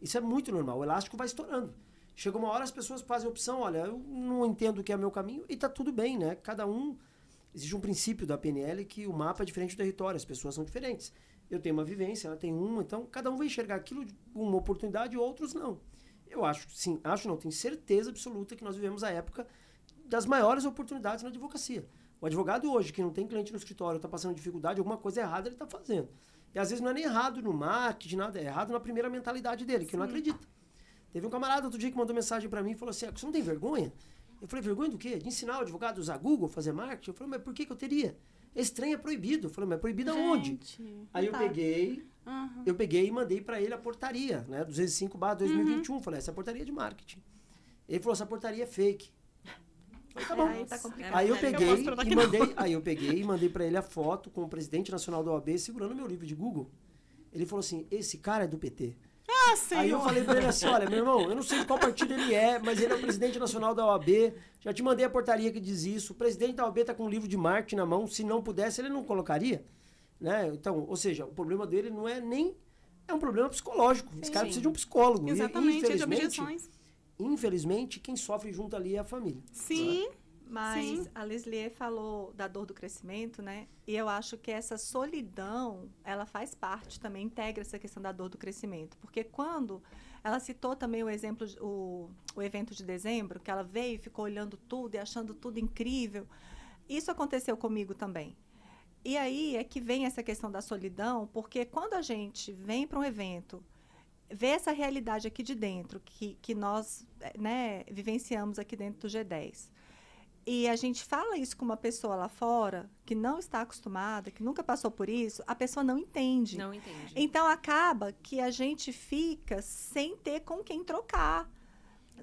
Isso é muito normal, o elástico vai estourando. Chega uma hora as pessoas fazem a opção, olha, eu não entendo o que é meu caminho e tá tudo bem, né? Cada um existe um princípio da PNL que o mapa é diferente do território, as pessoas são diferentes. Eu tenho uma vivência, ela tem uma, então cada um vai enxergar aquilo uma oportunidade, outros não. Eu acho, sim, acho não, tenho certeza absoluta que nós vivemos a época das maiores oportunidades na advocacia. O advogado hoje, que não tem cliente no escritório, está passando dificuldade, alguma coisa errada ele está fazendo. E às vezes não é nem errado no marketing, nada, é errado na primeira mentalidade dele, que não acredita. Teve um camarada outro dia que mandou mensagem para mim e falou assim: você não tem vergonha? Eu falei: vergonha do quê? De ensinar o advogado a usar Google, fazer marketing? Eu falei: mas por que, que eu teria? É estranho é proibido. Eu falei: mas é proibido aonde? Aí eu tá. peguei, uhum. eu peguei e mandei para ele a portaria, né? 205 2021. Uhum. Falei: essa é a portaria de marketing. Ele falou: essa portaria é fake tá bom. Aí, tá é, aí eu peguei e mandei, aí eu peguei e mandei para ele a foto com o presidente nacional da OAB segurando meu livro de Google. Ele falou assim: "Esse cara é do PT". Ah, senhor. Aí eu falei para ele assim: olha, meu irmão, eu não sei de qual partido ele é, mas ele é o presidente nacional da OAB. Já te mandei a portaria que diz isso. O presidente da OAB tá com um livro de marketing na mão. Se não pudesse, ele não colocaria. Né? Então, ou seja, o problema dele não é nem. É um problema psicológico. Sim, Esse cara sim. precisa de um psicólogo. Exatamente, é e, infelizmente, de objeções infelizmente, quem sofre junto ali é a família. Sim. Né? Mas Sim. a Leslie falou da dor do crescimento, né? E eu acho que essa solidão, ela faz parte também, integra essa questão da dor do crescimento. Porque quando ela citou também o exemplo, o, o evento de dezembro, que ela veio e ficou olhando tudo e achando tudo incrível. Isso aconteceu comigo também. E aí é que vem essa questão da solidão, porque quando a gente vem para um evento ver essa realidade aqui de dentro, que, que nós eh, né, vivenciamos aqui dentro do G10, e a gente fala isso com uma pessoa lá fora que não está acostumada, que nunca passou por isso, a pessoa não entende. Não entende. Então acaba que a gente fica sem ter com quem trocar.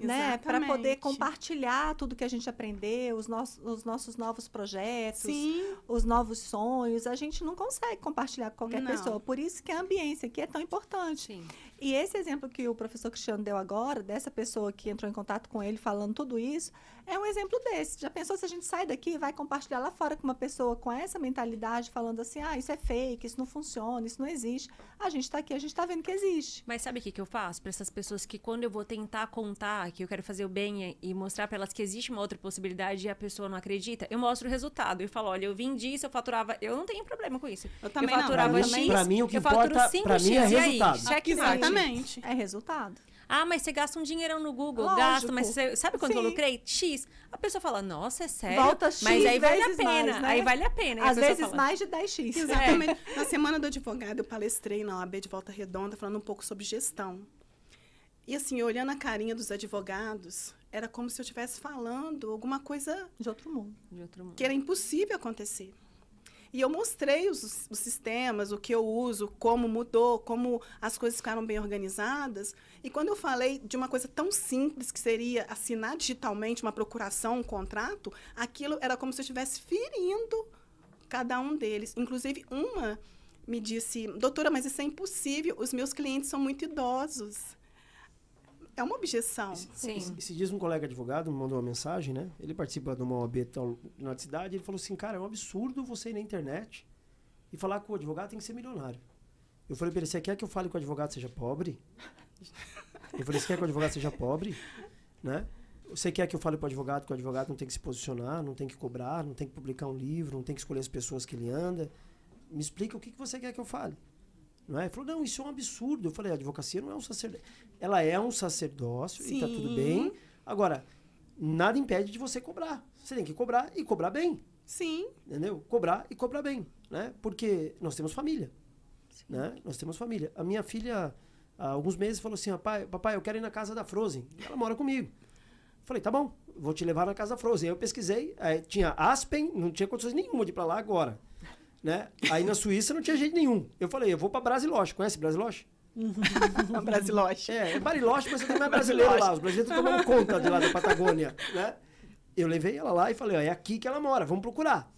Né, Exatamente. Né, para poder compartilhar tudo que a gente aprendeu, os nossos, os nossos novos projetos, Sim. os novos sonhos, a gente não consegue compartilhar com qualquer não. pessoa. Por isso que a ambiência aqui é tão importante. Sim. E esse exemplo que o professor Cristiano deu agora, dessa pessoa que entrou em contato com ele falando tudo isso, é um exemplo desse. Já pensou se a gente sai daqui e vai compartilhar lá fora com uma pessoa com essa mentalidade, falando assim: ah, isso é fake, isso não funciona, isso não existe. A gente está aqui, a gente está vendo que existe. Mas sabe o que, que eu faço para essas pessoas que, quando eu vou tentar contar que eu quero fazer o bem e mostrar para elas que existe uma outra possibilidade e a pessoa não acredita, eu mostro o resultado. Eu falo: olha, eu vim disso, eu faturava. Eu não tenho problema com isso. Eu também eu faturava não. X. Para mim, o que eu importa, para mim é resultado. Aí, Exatamente. Exatamente. É resultado. Ah, mas você gasta um dinheirão no Google, Lógico. gasta, mas você sabe quanto Sim. eu lucrei? X. A pessoa fala, nossa, é sério. Volta X. Mas aí vale a pena. Mais, né? Aí vale a pena. Às vezes fala, mais de 10x. É. Exatamente. É. Na semana do advogado, eu palestrei na OAB de Volta Redonda, falando um pouco sobre gestão. E assim, olhando a carinha dos advogados, era como se eu estivesse falando alguma coisa. De outro mundo. De outro mundo. Que era impossível acontecer. E eu mostrei os, os sistemas, o que eu uso, como mudou, como as coisas ficaram bem organizadas. E quando eu falei de uma coisa tão simples que seria assinar digitalmente uma procuração, um contrato, aquilo era como se eu estivesse ferindo cada um deles. Inclusive, uma me disse, doutora, mas isso é impossível, os meus clientes são muito idosos. É uma objeção. Sim. Esse, diz um colega advogado me mandou uma mensagem, né? Ele participa de uma OAB na cidade, ele falou assim, cara, é um absurdo você ir na internet e falar que o advogado tem que ser milionário. Eu falei para ele, você quer que eu fale que o advogado seja pobre? *laughs* eu falei, você quer que o advogado seja pobre? Né? Você quer que eu fale para o advogado que o advogado não tem que se posicionar, não tem que cobrar, não tem que publicar um livro, não tem que escolher as pessoas que ele anda? Me explica o que, que você quer que eu fale. Não é? Ele falou, não, isso é um absurdo. Eu falei, a advocacia não é um sacerdócio. Ela é um sacerdócio Sim. e tá tudo bem. Agora, nada impede de você cobrar. Você tem que cobrar e cobrar bem. Sim. Entendeu? Cobrar e cobrar bem, né? Porque nós temos família, Sim. né? Nós temos família. A minha filha, há alguns meses, falou assim, papai, papai, eu quero ir na casa da Frozen. Ela mora comigo. Falei, tá bom, vou te levar na casa da Frozen. Aí eu pesquisei, aí tinha Aspen, não tinha condições nenhuma de ir pra lá agora. Né? Aí na Suíça não tinha jeito nenhum. Eu falei, eu vou para Brasiloche. Conhece Brasiloche? *laughs* Brasiloche. É, é Bariloche, mas eu também é brasileiro lá. Os brasileiros tomando conta de lá da Patagônia, né? Eu levei ela lá e falei, ó, é aqui que ela mora, vamos procurar.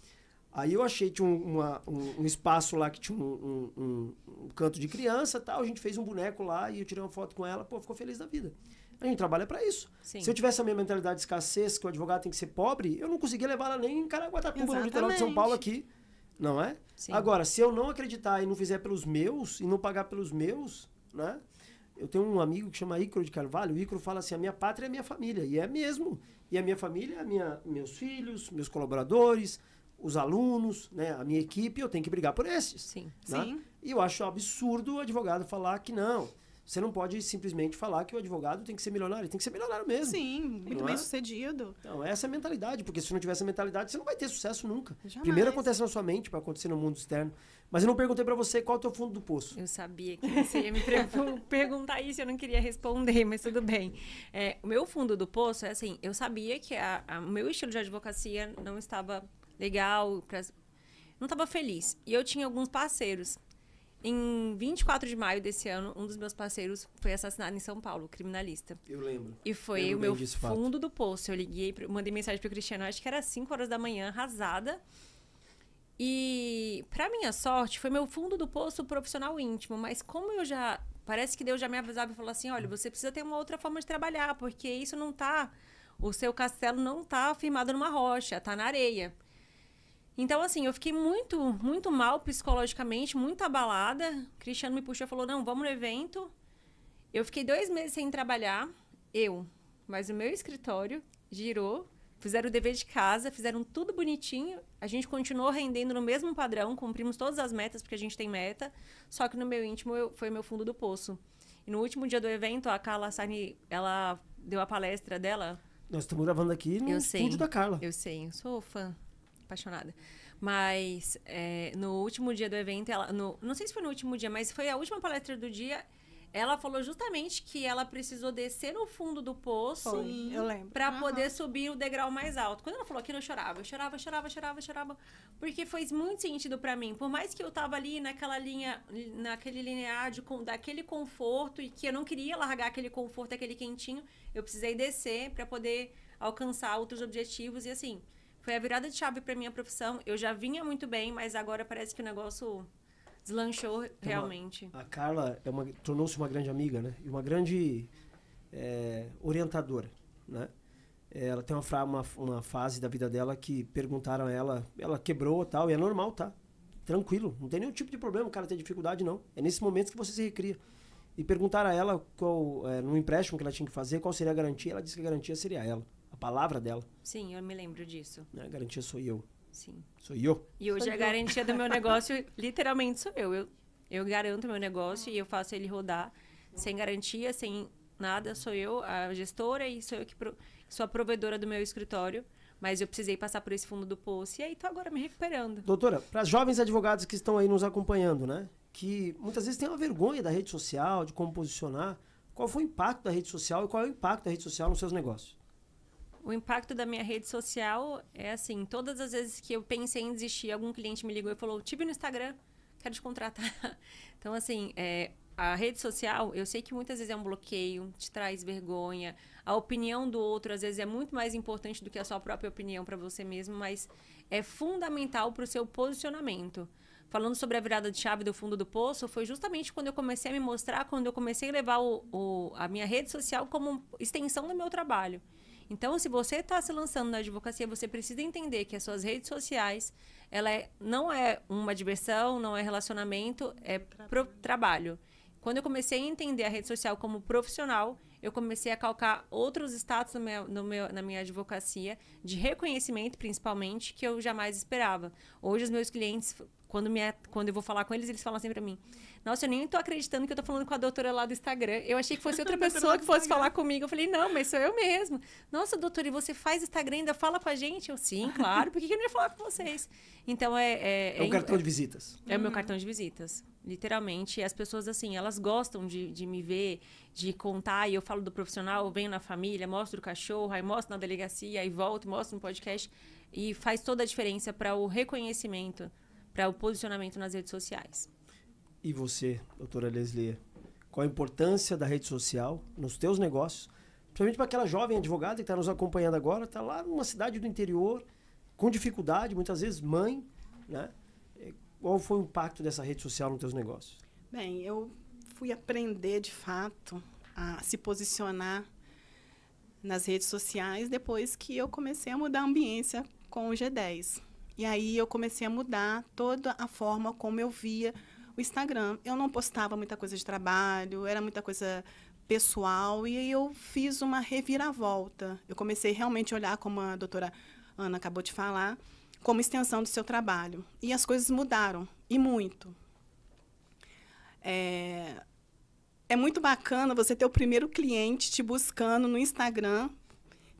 Aí eu achei, tinha um, uma, um, um espaço lá que tinha um, um, um, canto de criança tal, a gente fez um boneco lá e eu tirei uma foto com ela, pô, ficou feliz da vida. A gente trabalha para isso. Sim. Se eu tivesse a minha mentalidade de escassez, que o advogado tem que ser pobre, eu não conseguia levar ela nem em Caraguatatuba, no litoral de São Paulo aqui, não é? Sim. Agora, se eu não acreditar e não fizer pelos meus, e não pagar pelos meus, né? Eu tenho um amigo que chama Icro de Carvalho, o Ícaro fala assim, a minha pátria é a minha família, e é mesmo. E a minha família é minha, meus filhos, meus colaboradores, os alunos, né? A minha equipe, eu tenho que brigar por esses. Sim. Né? Sim. E eu acho absurdo o advogado falar que não. Você não pode simplesmente falar que o advogado tem que ser milionário, ele tem que ser milionário mesmo. Sim, muito bem é? sucedido. Então, essa é a mentalidade, porque se não tiver essa mentalidade, você não vai ter sucesso nunca. Jamais. Primeiro acontece na sua mente para acontecer no mundo externo. Mas eu não perguntei para você qual é o teu fundo do poço. Eu sabia que você ia me *laughs* perguntar isso, eu não queria responder, mas tudo bem. É, o meu fundo do poço é assim, eu sabia que o meu estilo de advocacia não estava legal, pra, não estava feliz. E eu tinha alguns parceiros em 24 de maio desse ano, um dos meus parceiros foi assassinado em São Paulo, criminalista. Eu lembro. E foi lembro o meu disso, fundo fato. do poço. Eu liguei, mandei mensagem pro Cristiano, acho que era 5 horas da manhã, arrasada. E, para minha sorte, foi meu fundo do poço profissional íntimo, mas como eu já. Parece que Deus já me avisava e falou assim: olha, você precisa ter uma outra forma de trabalhar, porque isso não tá. O seu castelo não tá firmado numa rocha, tá na areia. Então, assim, eu fiquei muito, muito mal psicologicamente, muito abalada. O Cristiano me puxou e falou: não, vamos no evento. Eu fiquei dois meses sem trabalhar, eu, mas o meu escritório girou, fizeram o dever de casa, fizeram tudo bonitinho. A gente continuou rendendo no mesmo padrão, cumprimos todas as metas, porque a gente tem meta. Só que no meu íntimo eu, foi o meu fundo do poço. E no último dia do evento, a Carla Sarni, ela deu a palestra dela. Nós estamos gravando aqui no eu sei, da Carla. Eu sei, eu sou fã apaixonada. Mas é, no último dia do evento, ela, no, não sei se foi no último dia, mas foi a última palestra do dia. Ela falou justamente que ela precisou descer no fundo do poço para uhum. poder subir o degrau mais alto. Quando ela falou aquilo, eu chorava. Eu chorava, chorava, chorava, chorava. Porque fez muito sentido para mim. Por mais que eu tava ali naquela linha, naquele linear de, daquele conforto e que eu não queria largar aquele conforto, aquele quentinho, eu precisei descer para poder alcançar outros objetivos e assim. Foi a virada de chave para minha profissão. Eu já vinha muito bem, mas agora parece que o negócio deslanchou então, realmente. A, Carla é tornou-se uma grande amiga, né? E uma grande é, orientadora, né? Ela tem uma, uma, uma fase da vida dela que perguntaram a ela, ela quebrou tal, e é normal, tá? Tranquilo, não tem nenhum tipo de problema o cara ter dificuldade, não. É nesse momento que você se recria. E perguntaram a ela qual, é, no empréstimo que ela tinha que fazer, qual seria a garantia. Ela disse que a garantia seria ela palavra dela. Sim, eu me lembro disso. Né, a garantia sou eu. Sim. Sou eu. E hoje sou a eu. garantia do meu negócio, *laughs* literalmente, sou eu. eu. Eu garanto meu negócio e eu faço ele rodar sem garantia, sem nada. Sou eu a gestora e sou eu que pro, sou a provedora do meu escritório. Mas eu precisei passar por esse fundo do poço e aí tô agora me recuperando. Doutora, para jovens advogados que estão aí nos acompanhando, né? Que muitas vezes têm uma vergonha da rede social, de como posicionar. Qual foi o impacto da rede social e qual é o impacto da rede social nos seus negócios? O impacto da minha rede social é assim, todas as vezes que eu pensei em desistir, algum cliente me ligou e falou, tive no Instagram, quero te contratar. *laughs* então, assim, é, a rede social, eu sei que muitas vezes é um bloqueio, te traz vergonha. A opinião do outro, às vezes, é muito mais importante do que a sua própria opinião para você mesmo, mas é fundamental para o seu posicionamento. Falando sobre a virada de chave do fundo do poço, foi justamente quando eu comecei a me mostrar, quando eu comecei a levar o, o, a minha rede social como extensão do meu trabalho. Então, se você está se lançando na advocacia, você precisa entender que as suas redes sociais, ela é, não é uma diversão, não é relacionamento, é, é trabalho. trabalho. Quando eu comecei a entender a rede social como profissional, eu comecei a calcar outros status no meu, no meu, na minha advocacia, de reconhecimento principalmente, que eu jamais esperava. Hoje, os meus clientes quando, me quando eu vou falar com eles, eles falam assim pra mim: Nossa, eu nem tô acreditando que eu tô falando com a doutora lá do Instagram. Eu achei que fosse outra *laughs* pessoa que fosse falar comigo. Eu falei: Não, mas sou eu mesmo. Nossa, doutora, e você faz Instagram ainda fala com a gente? Eu, sim, claro, por que, que eu não ia falar com vocês? Então é. É, é o é, cartão é de visitas. É o meu uhum. cartão de visitas. Literalmente, as pessoas, assim, elas gostam de, de me ver, de contar, e eu falo do profissional, eu venho na família, mostro o cachorro, aí mostro na delegacia, aí volto, mostro no podcast, e faz toda a diferença para o reconhecimento para o posicionamento nas redes sociais. E você, doutora Leslie, qual a importância da rede social nos teus negócios? Principalmente para aquela jovem advogada que está nos acompanhando agora, está lá numa cidade do interior, com dificuldade, muitas vezes mãe, né? Eh, qual foi o impacto dessa rede social nos teus negócios? Bem, eu fui aprender de fato a se posicionar nas redes sociais depois que eu comecei a mudar a ambiência com o G10. E aí eu comecei a mudar toda a forma como eu via o Instagram. Eu não postava muita coisa de trabalho, era muita coisa pessoal, e aí eu fiz uma reviravolta. Eu comecei realmente a olhar, como a doutora Ana acabou de falar, como extensão do seu trabalho. E as coisas mudaram, e muito. É, é muito bacana você ter o primeiro cliente te buscando no Instagram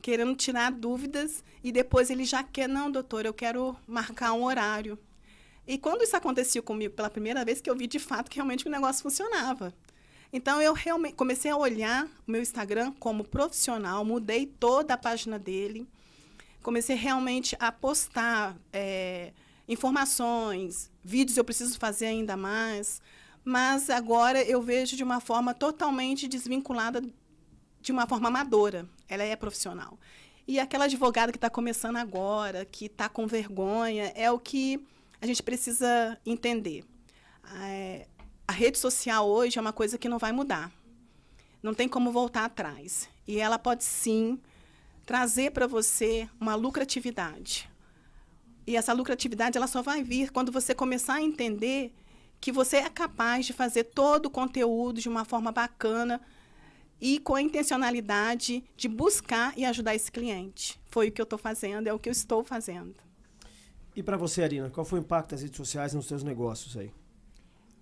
querendo tirar dúvidas e depois ele já quer, não, doutor, eu quero marcar um horário. E quando isso aconteceu comigo pela primeira vez, que eu vi de fato que realmente o negócio funcionava. Então eu realmente comecei a olhar o meu Instagram como profissional, mudei toda a página dele, comecei realmente a postar é, informações, vídeos eu preciso fazer ainda mais, mas agora eu vejo de uma forma totalmente desvinculada, de uma forma amadora ela é profissional. E aquela advogada que está começando agora, que está com vergonha, é o que a gente precisa entender. É, a rede social hoje é uma coisa que não vai mudar. Não tem como voltar atrás. E ela pode sim trazer para você uma lucratividade. E essa lucratividade ela só vai vir quando você começar a entender que você é capaz de fazer todo o conteúdo de uma forma bacana e com a intencionalidade de buscar e ajudar esse cliente. Foi o que eu estou fazendo, é o que eu estou fazendo. E para você, Arina, qual foi o impacto das redes sociais nos seus negócios aí?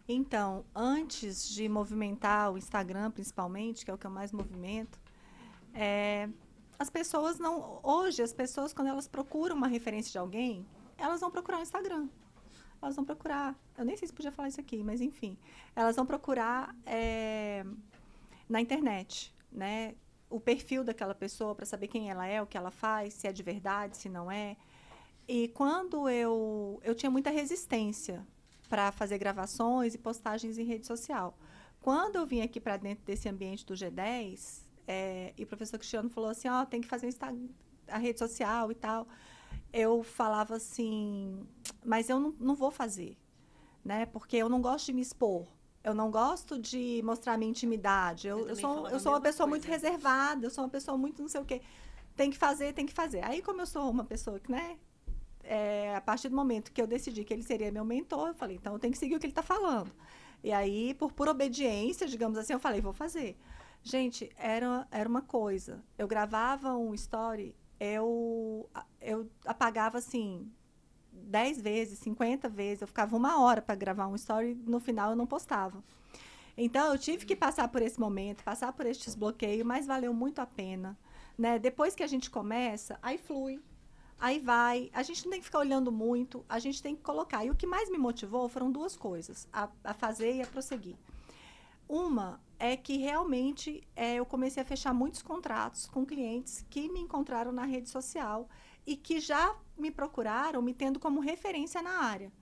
Então, antes de movimentar o Instagram, principalmente, que é o que eu mais movimento, é, as pessoas não. Hoje, as pessoas, quando elas procuram uma referência de alguém, elas vão procurar o Instagram. Elas vão procurar. Eu nem sei se podia falar isso aqui, mas enfim. Elas vão procurar é, na internet, né? O perfil daquela pessoa para saber quem ela é, o que ela faz, se é de verdade, se não é. E quando eu eu tinha muita resistência para fazer gravações e postagens em rede social. Quando eu vim aqui para dentro desse ambiente do G10, é, e o professor Cristiano falou assim, ó, oh, tem que fazer a rede social e tal. Eu falava assim, mas eu não, não vou fazer, né? Porque eu não gosto de me expor. Eu não gosto de mostrar minha intimidade. Eu, eu, eu sou, eu sou uma pessoa coisa. muito reservada, eu sou uma pessoa muito não sei o quê. Tem que fazer, tem que fazer. Aí, como eu sou uma pessoa que, né? É, a partir do momento que eu decidi que ele seria meu mentor, eu falei, então eu tenho que seguir o que ele está falando. E aí, por pura obediência, digamos assim, eu falei, vou fazer. Gente, era, era uma coisa. Eu gravava um story, eu, eu apagava assim, 10 vezes, 50 vezes. Eu ficava uma hora para gravar um story e no final eu não postava. Então, eu tive que passar por esse momento, passar por estes desbloqueio, mas valeu muito a pena. Né? Depois que a gente começa, aí flui, aí vai. A gente não tem que ficar olhando muito, a gente tem que colocar. E o que mais me motivou foram duas coisas: a, a fazer e a prosseguir. Uma é que realmente é, eu comecei a fechar muitos contratos com clientes que me encontraram na rede social e que já me procuraram me tendo como referência na área.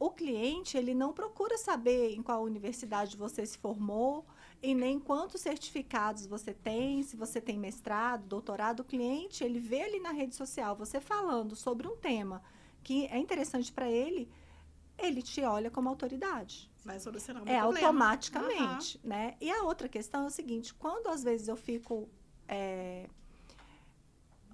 O cliente, ele não procura saber em qual universidade você se formou e nem quantos certificados você tem, se você tem mestrado, doutorado. O cliente, ele vê ali na rede social você falando sobre um tema que é interessante para ele, ele te olha como autoridade. Vai solucionar um é, problema. É, automaticamente, uhum. né? E a outra questão é o seguinte, quando às vezes eu fico é,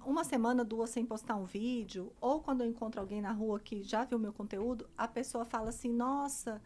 uma semana, duas sem postar um vídeo, ou quando eu encontro alguém na rua que já viu meu conteúdo, a pessoa fala assim: Nossa,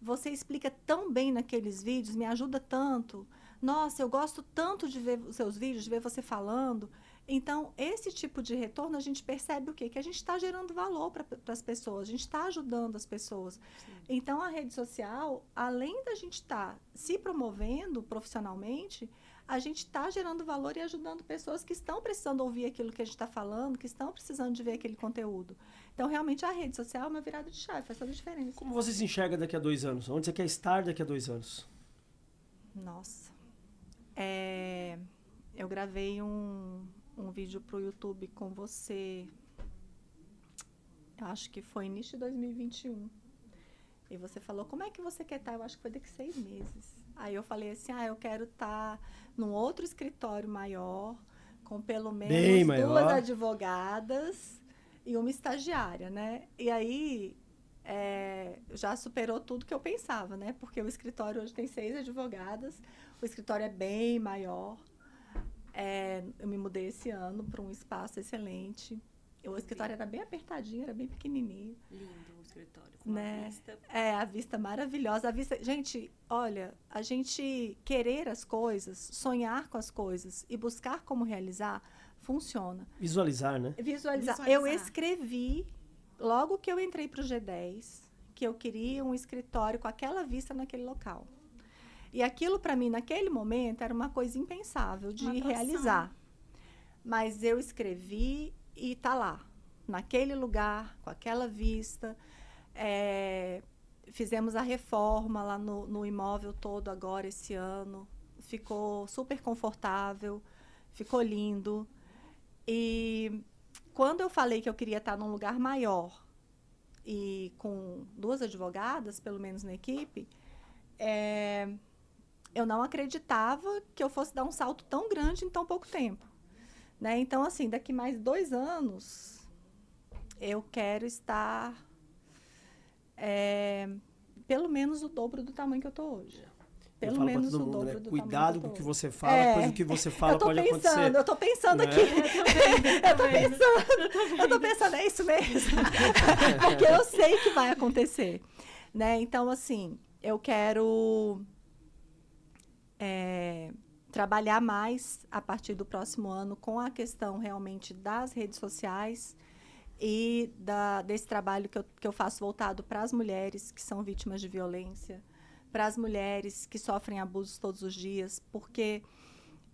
você explica tão bem naqueles vídeos, me ajuda tanto. Nossa, eu gosto tanto de ver os seus vídeos, de ver você falando. Então, esse tipo de retorno, a gente percebe o quê? Que a gente está gerando valor para as pessoas, a gente está ajudando as pessoas. Sim. Então, a rede social, além da gente estar tá se promovendo profissionalmente, a gente está gerando valor e ajudando pessoas que estão precisando ouvir aquilo que a gente está falando, que estão precisando de ver aquele conteúdo. Então, realmente, a rede social é uma virada de chave, faz toda a diferença. Como você se enxerga daqui a dois anos? Onde você quer estar daqui a dois anos? Nossa. É, eu gravei um, um vídeo para o YouTube com você, acho que foi início de 2021. E você falou, como é que você quer estar? Eu acho que foi daqui a seis meses. Aí eu falei assim, ah, eu quero estar tá num outro escritório maior, com pelo menos duas advogadas e uma estagiária, né? E aí é, já superou tudo que eu pensava, né? Porque o escritório hoje tem seis advogadas, o escritório é bem maior. É, eu me mudei esse ano para um espaço excelente o escritório era bem apertadinho, era bem pequenininho. Lindo o escritório, com né? vista. É, a vista maravilhosa. A vista... Gente, olha, a gente querer as coisas, sonhar com as coisas e buscar como realizar, funciona. Visualizar, né? Visualizar. Visualizar. Eu escrevi, logo que eu entrei para o G10, que eu queria um escritório com aquela vista naquele local. E aquilo, para mim, naquele momento, era uma coisa impensável de realizar. Mas eu escrevi, e está lá, naquele lugar, com aquela vista. É, fizemos a reforma lá no, no imóvel todo agora esse ano. Ficou super confortável, ficou lindo. E quando eu falei que eu queria estar num lugar maior e com duas advogadas, pelo menos na equipe, é, eu não acreditava que eu fosse dar um salto tão grande em tão pouco tempo. Né? Então, assim, daqui mais dois anos, eu quero estar é, pelo menos o dobro do tamanho que eu estou hoje. Pelo menos mundo, o dobro né? do Cuidado com o que você fala, é. pois o que você fala *laughs* pode pensando, acontecer. Eu tô pensando né? aqui. *laughs* *laughs* Eu tô pensando. Eu tô pensando, é isso mesmo. Porque eu sei que vai acontecer. Né? Então, assim, eu quero... É, trabalhar mais a partir do próximo ano com a questão realmente das redes sociais e da, desse trabalho que eu, que eu faço voltado para as mulheres que são vítimas de violência, para as mulheres que sofrem abusos todos os dias, porque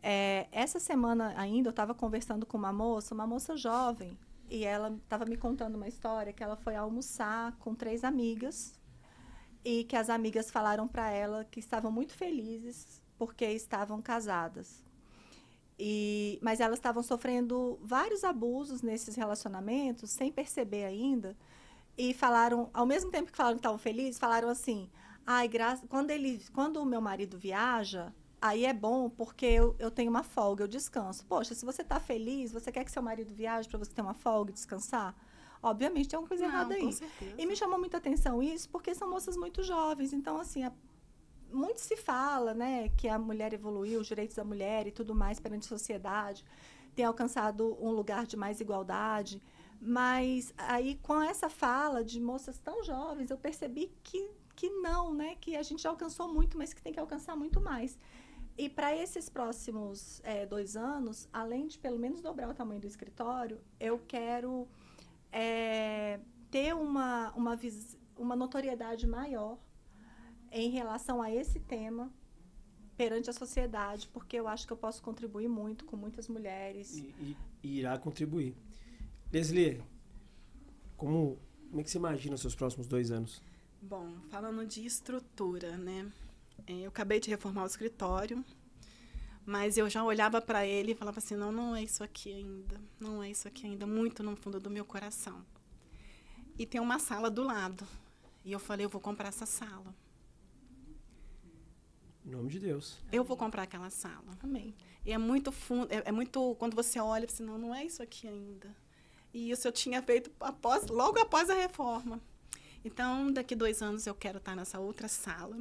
é, essa semana ainda eu estava conversando com uma moça, uma moça jovem, e ela estava me contando uma história que ela foi almoçar com três amigas e que as amigas falaram para ela que estavam muito felizes porque estavam casadas. E, mas elas estavam sofrendo vários abusos nesses relacionamentos, sem perceber ainda. E falaram, ao mesmo tempo que falaram que estavam felizes, falaram assim: ai, graça, quando, ele, quando o meu marido viaja, aí é bom porque eu, eu tenho uma folga, eu descanso. Poxa, se você está feliz, você quer que seu marido viaje para você ter uma folga e descansar? Obviamente tem alguma coisa Não, errada aí. E me chamou muita atenção isso porque são moças muito jovens. Então, assim, a muito se fala, né, que a mulher evoluiu, os direitos da mulher e tudo mais perante a sociedade, tem alcançado um lugar de mais igualdade, mas aí com essa fala de moças tão jovens, eu percebi que que não, né, que a gente já alcançou muito, mas que tem que alcançar muito mais. E para esses próximos é, dois anos, além de pelo menos dobrar o tamanho do escritório, eu quero é, ter uma, uma, uma notoriedade maior em relação a esse tema perante a sociedade, porque eu acho que eu posso contribuir muito com muitas mulheres. E, e, e irá contribuir. Leslie, como, como é que você imagina os seus próximos dois anos? Bom, falando de estrutura, né? É, eu acabei de reformar o escritório, mas eu já olhava para ele e falava assim: não, não é isso aqui ainda, não é isso aqui ainda, muito no fundo do meu coração. E tem uma sala do lado. E eu falei: eu vou comprar essa sala. Em nome de Deus. Eu vou comprar aquela sala. Amém. E é muito fundo, é, é muito. Quando você olha, você assim, não, não é isso aqui ainda. E isso eu tinha feito após, logo após a reforma. Então, daqui dois anos eu quero estar nessa outra sala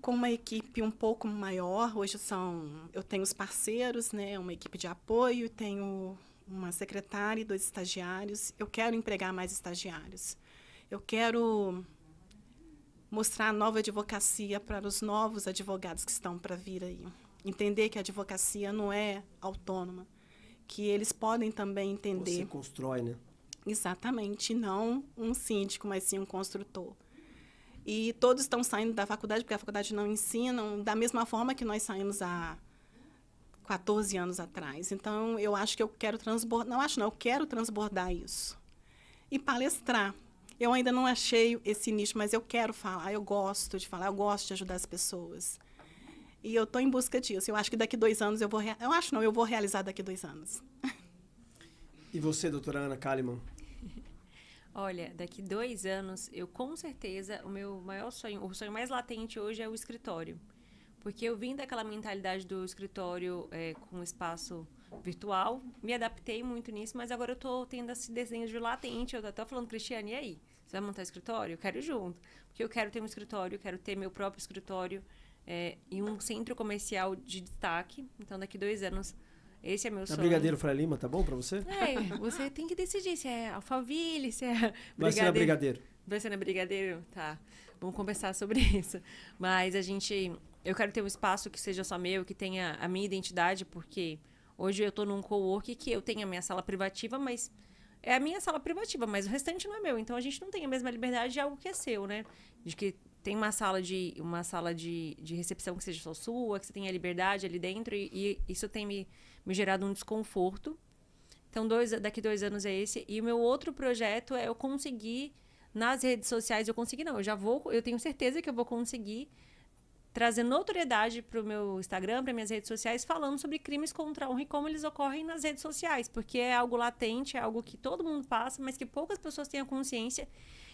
com uma equipe um pouco maior. Hoje são, eu tenho os parceiros, né, uma equipe de apoio, tenho uma secretária e dois estagiários. Eu quero empregar mais estagiários. Eu quero mostrar a nova advocacia para os novos advogados que estão para vir aí. Entender que a advocacia não é autônoma, que eles podem também entender. Você constrói, né? Exatamente, não um síndico, mas sim um construtor. E todos estão saindo da faculdade, porque a faculdade não ensina, da mesma forma que nós saímos há 14 anos atrás. Então, eu acho que eu quero transbordar, não acho não, eu quero transbordar isso. E palestrar, eu ainda não achei esse nicho, mas eu quero falar, eu gosto de falar, eu gosto de ajudar as pessoas. E eu estou em busca disso. Eu acho que daqui dois anos eu vou. Rea... Eu acho não, eu vou realizar daqui dois anos. *laughs* E você, doutora Ana Kalimann? *laughs* Olha, daqui dois anos, eu com certeza, o meu maior sonho, o sonho mais latente hoje é o escritório. Porque eu vim daquela mentalidade do escritório é, com espaço virtual, me adaptei muito nisso, mas agora eu estou tendo esse desenho de latente. Eu estou falando, Cristiane, e aí? Você vai montar escritório? Eu quero ir junto. Porque eu quero ter um escritório, quero ter meu próprio escritório é, e um centro comercial de destaque. Então, daqui dois anos, esse é meu Na sonho. Brigadeiro Fra Lima, tá bom pra você? É, você tem que decidir se é Alphaville, se é Vai ser na Brigadeiro. Vai ser na Brigadeiro? Tá. Vamos conversar sobre *laughs* isso. Mas a gente... Eu quero ter um espaço que seja só meu, que tenha a minha identidade, porque hoje eu tô num co-work que eu tenho a minha sala privativa, mas é a minha sala privativa, mas o restante não é meu. Então a gente não tem a mesma liberdade de algo que é seu, né? De que tem uma sala de uma sala de, de recepção que seja só sua, que você tenha liberdade ali dentro e, e isso tem me, me gerado um desconforto. Então dois daqui dois anos é esse e o meu outro projeto é eu conseguir nas redes sociais eu consegui não, eu já vou, eu tenho certeza que eu vou conseguir trazer notoriedade para o meu Instagram, para minhas redes sociais, falando sobre crimes contra a honra e como eles ocorrem nas redes sociais, porque é algo latente, é algo que todo mundo passa, mas que poucas pessoas têm a consciência.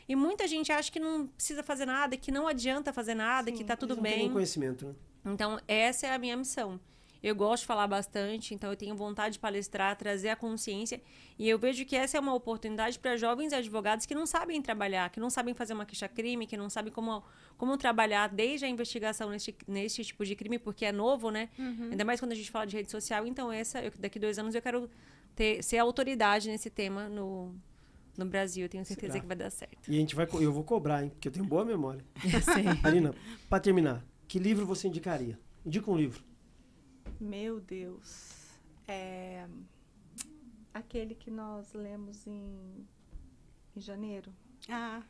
E muita gente acha que não precisa fazer nada, que não adianta fazer nada, Sim, que está tudo não bem. Tem conhecimento. Né? Então, essa é a minha missão. Eu gosto de falar bastante, então eu tenho vontade de palestrar, trazer a consciência. E eu vejo que essa é uma oportunidade para jovens advogados que não sabem trabalhar, que não sabem fazer uma queixa-crime, que não sabem como, como trabalhar desde a investigação neste, neste tipo de crime, porque é novo, né? Uhum. Ainda mais quando a gente fala de rede social. Então, essa, eu, daqui dois anos eu quero ter, ser autoridade nesse tema no, no Brasil. Eu tenho certeza Será? que vai dar certo. E a gente vai, eu vou cobrar, hein? Porque eu tenho boa memória. *laughs* Sim. Alina, para terminar, que livro você indicaria? Indica um livro. Meu Deus. É aquele que nós lemos em, em janeiro. Ah.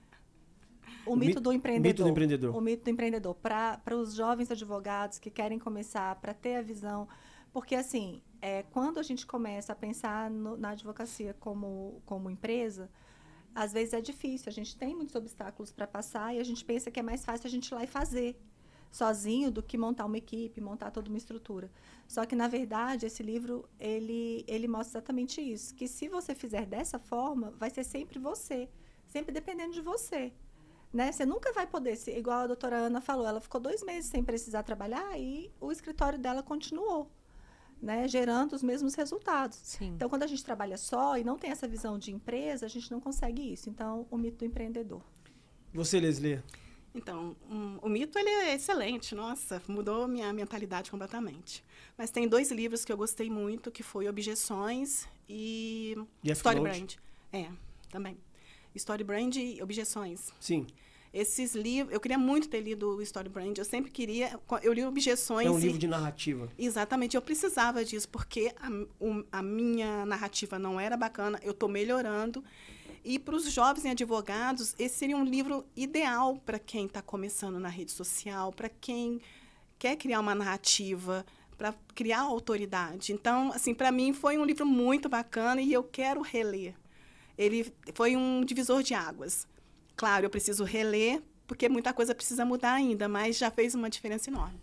O, o mito, mito, do empreendedor. Mito do empreendedor. O mito do empreendedor. Para os jovens advogados que querem começar, para ter a visão. Porque, assim, é, quando a gente começa a pensar no, na advocacia como, como empresa, às vezes é difícil. A gente tem muitos obstáculos para passar e a gente pensa que é mais fácil a gente ir lá e fazer sozinho do que montar uma equipe, montar toda uma estrutura. Só que na verdade esse livro ele ele mostra exatamente isso, que se você fizer dessa forma, vai ser sempre você, sempre dependendo de você. Né? Você nunca vai poder, se, igual a doutora Ana falou, ela ficou dois meses sem precisar trabalhar e o escritório dela continuou. Né, gerando os mesmos resultados. Sim. Então, quando a gente trabalha só e não tem essa visão de empresa, a gente não consegue isso. Então, o mito do empreendedor. Você, Leslie? Então, um, o mito ele é excelente, nossa, mudou minha mentalidade completamente. Mas tem dois livros que eu gostei muito, que foi Objeções e, e brand É, também. story brand e Objeções. Sim. Esses livros, eu queria muito ter lido o brand eu sempre queria, eu li Objeções. É um e, livro de narrativa. Exatamente, eu precisava disso, porque a, um, a minha narrativa não era bacana, eu estou melhorando. E para os jovens advogados, esse seria um livro ideal para quem está começando na rede social, para quem quer criar uma narrativa, para criar autoridade. Então, assim, para mim foi um livro muito bacana e eu quero reler. Ele foi um divisor de águas. Claro, eu preciso reler, porque muita coisa precisa mudar ainda, mas já fez uma diferença enorme.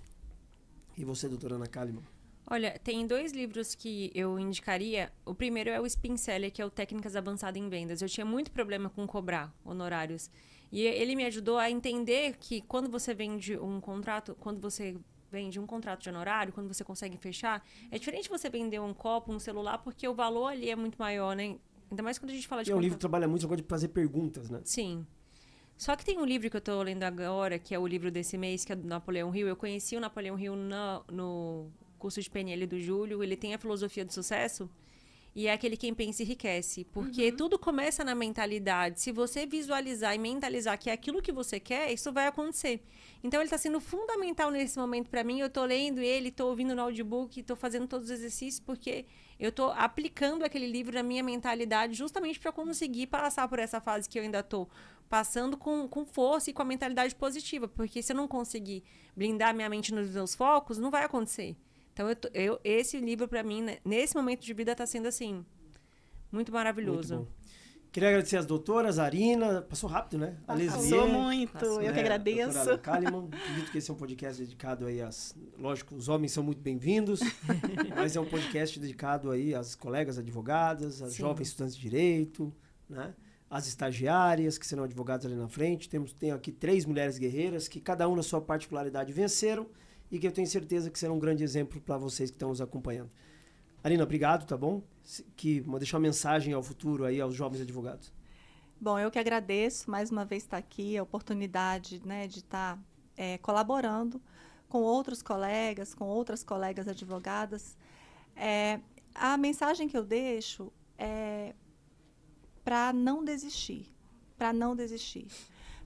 E você, doutora Ana Kalimann? Olha, tem dois livros que eu indicaria. O primeiro é o Spincelli, que é o Técnicas Avançadas em Vendas. Eu tinha muito problema com cobrar honorários. E ele me ajudou a entender que quando você vende um contrato, quando você vende um contrato de honorário, quando você consegue fechar, é diferente você vender um copo, um celular, porque o valor ali é muito maior, né? Ainda mais quando a gente fala de. É, um livro livro trabalha muito, gosta de fazer perguntas, né? Sim. Só que tem um livro que eu estou lendo agora, que é o livro desse mês, que é do Napoleão Hill. Eu conheci o Napoleão Hill no, no curso de PNL do Júlio, ele tem a filosofia do sucesso e é aquele quem pensa enriquece, porque uhum. tudo começa na mentalidade. Se você visualizar e mentalizar que é aquilo que você quer, isso vai acontecer. Então ele está sendo fundamental nesse momento para mim. Eu estou lendo ele, estou ouvindo no audiobook, estou fazendo todos os exercícios porque eu estou aplicando aquele livro na minha mentalidade justamente para conseguir passar por essa fase que eu ainda estou passando com, com força e com a mentalidade positiva, porque se eu não conseguir blindar minha mente nos meus focos, não vai acontecer. Então, eu, eu esse livro, para mim, né, nesse momento de vida, está sendo assim, muito maravilhoso. Muito Queria agradecer as doutoras, a Arina, passou rápido, né? A passou muito, passou, eu que né, agradeço. A Kalimann, acredito que esse é um podcast dedicado aí às... Lógico, os homens são muito bem-vindos, *laughs* mas é um podcast dedicado aí às colegas advogadas, às Sim. jovens estudantes de Direito, né? As estagiárias, que serão advogadas ali na frente. Temos, tem aqui três mulheres guerreiras que cada uma na sua particularidade venceram e que eu tenho certeza que será um grande exemplo para vocês que estão nos acompanhando. Alina, obrigado, tá bom? Que deixar uma mensagem ao futuro aí aos jovens advogados. Bom, eu que agradeço mais uma vez estar tá aqui, a oportunidade né, de estar tá, é, colaborando com outros colegas, com outras colegas advogadas. É, a mensagem que eu deixo é para não desistir, para não desistir,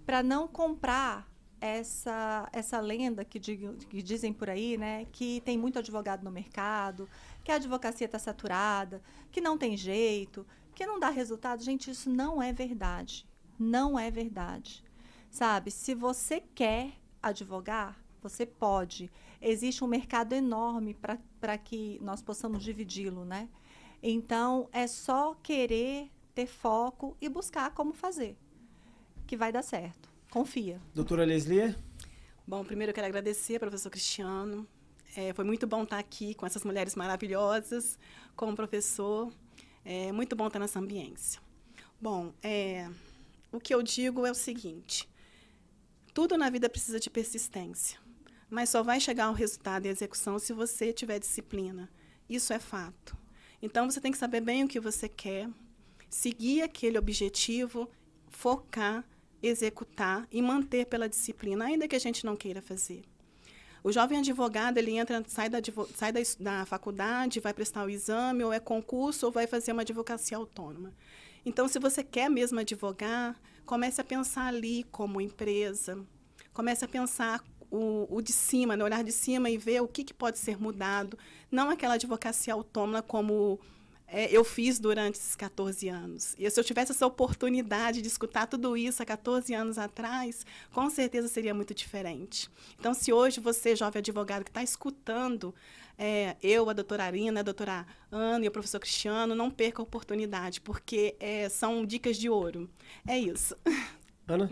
para não comprar essa, essa lenda que, que dizem por aí, né? Que tem muito advogado no mercado, que a advocacia está saturada, que não tem jeito, que não dá resultado. Gente, isso não é verdade. Não é verdade. Sabe, se você quer advogar, você pode. Existe um mercado enorme para que nós possamos dividi-lo, né? Então, é só querer ter foco e buscar como fazer, que vai dar certo confia. Doutora Leslie? Bom, primeiro eu quero agradecer, professor Cristiano. É, foi muito bom estar aqui com essas mulheres maravilhosas, com o professor. É muito bom estar nessa ambiência. Bom, é, o que eu digo é o seguinte: tudo na vida precisa de persistência, mas só vai chegar ao resultado e à execução se você tiver disciplina. Isso é fato. Então você tem que saber bem o que você quer, seguir aquele objetivo, focar executar e manter pela disciplina, ainda que a gente não queira fazer. O jovem advogado, ele entra, sai, da, sai da, da, faculdade, vai prestar o exame, ou é concurso, ou vai fazer uma advocacia autônoma. Então, se você quer mesmo advogar, comece a pensar ali como empresa, comece a pensar o, o de cima, no né, olhar de cima e ver o que, que pode ser mudado. Não aquela advocacia autônoma como é, eu fiz durante esses 14 anos. E se eu tivesse essa oportunidade de escutar tudo isso há 14 anos atrás, com certeza seria muito diferente. Então, se hoje você, jovem advogado, que está escutando é, eu, a doutora Arina, a doutora Ana e o professor Cristiano, não perca a oportunidade, porque é, são dicas de ouro. É isso. *laughs* Ana?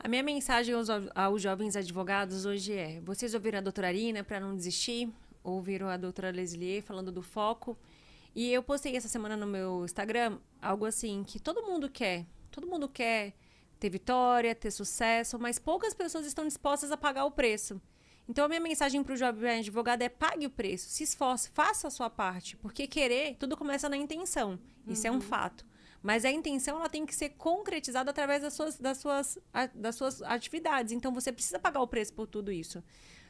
A minha mensagem aos, aos jovens advogados hoje é: vocês ouviram a doutora Arina para não desistir, ouviram a doutora Leslie falando do foco e eu postei essa semana no meu Instagram algo assim que todo mundo quer. Todo mundo quer ter vitória, ter sucesso, mas poucas pessoas estão dispostas a pagar o preço. Então a minha mensagem para o jovem advogado é pague o preço, se esforce, faça a sua parte, porque querer tudo começa na intenção. Isso uhum. é um uhum. fato. Mas a intenção ela tem que ser concretizada através das suas, das, suas, das suas atividades. Então você precisa pagar o preço por tudo isso.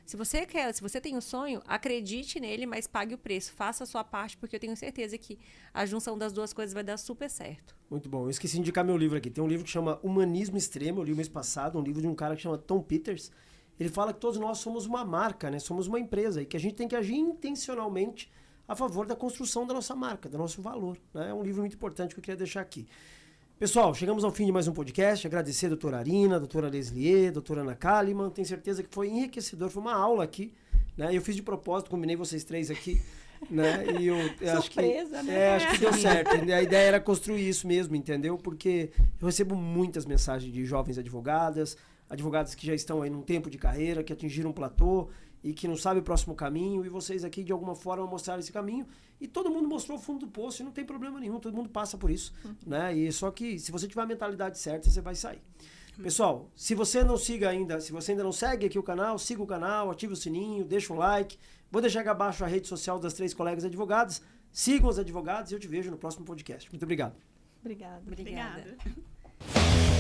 Se você quer, se você tem um sonho, acredite nele, mas pague o preço. Faça a sua parte, porque eu tenho certeza que a junção das duas coisas vai dar super certo. Muito bom. Eu esqueci de indicar meu livro aqui. Tem um livro que chama Humanismo Extremo, eu li mês passado, um livro de um cara que chama Tom Peters. Ele fala que todos nós somos uma marca, né? Somos uma empresa e que a gente tem que agir intencionalmente a favor da construção da nossa marca, do nosso valor. Né? É um livro muito importante que eu queria deixar aqui. Pessoal, chegamos ao fim de mais um podcast. Agradecer a doutora Arina, a doutora Leslie, a doutora Ana Kaliman. Tenho certeza que foi enriquecedor, foi uma aula aqui. Né? Eu fiz de propósito, combinei vocês três aqui. Né? E eu, Surpresa, acho que, né? É, acho que deu certo. A ideia era construir isso mesmo, entendeu? Porque eu recebo muitas mensagens de jovens advogadas, advogadas que já estão aí num tempo de carreira, que atingiram um platô e que não sabe o próximo caminho, e vocês aqui de alguma forma mostraram esse caminho, e todo mundo mostrou o fundo do poço, e não tem problema nenhum, todo mundo passa por isso, uhum. né? E só que se você tiver a mentalidade certa, você vai sair. Uhum. Pessoal, se você não siga ainda, se você ainda não segue aqui o canal, siga o canal, ative o sininho, deixa um like. Vou deixar aqui abaixo a rede social das três colegas advogadas. Sigam os advogados e eu te vejo no próximo podcast. Muito obrigado. Obrigado. Obrigada. Obrigada.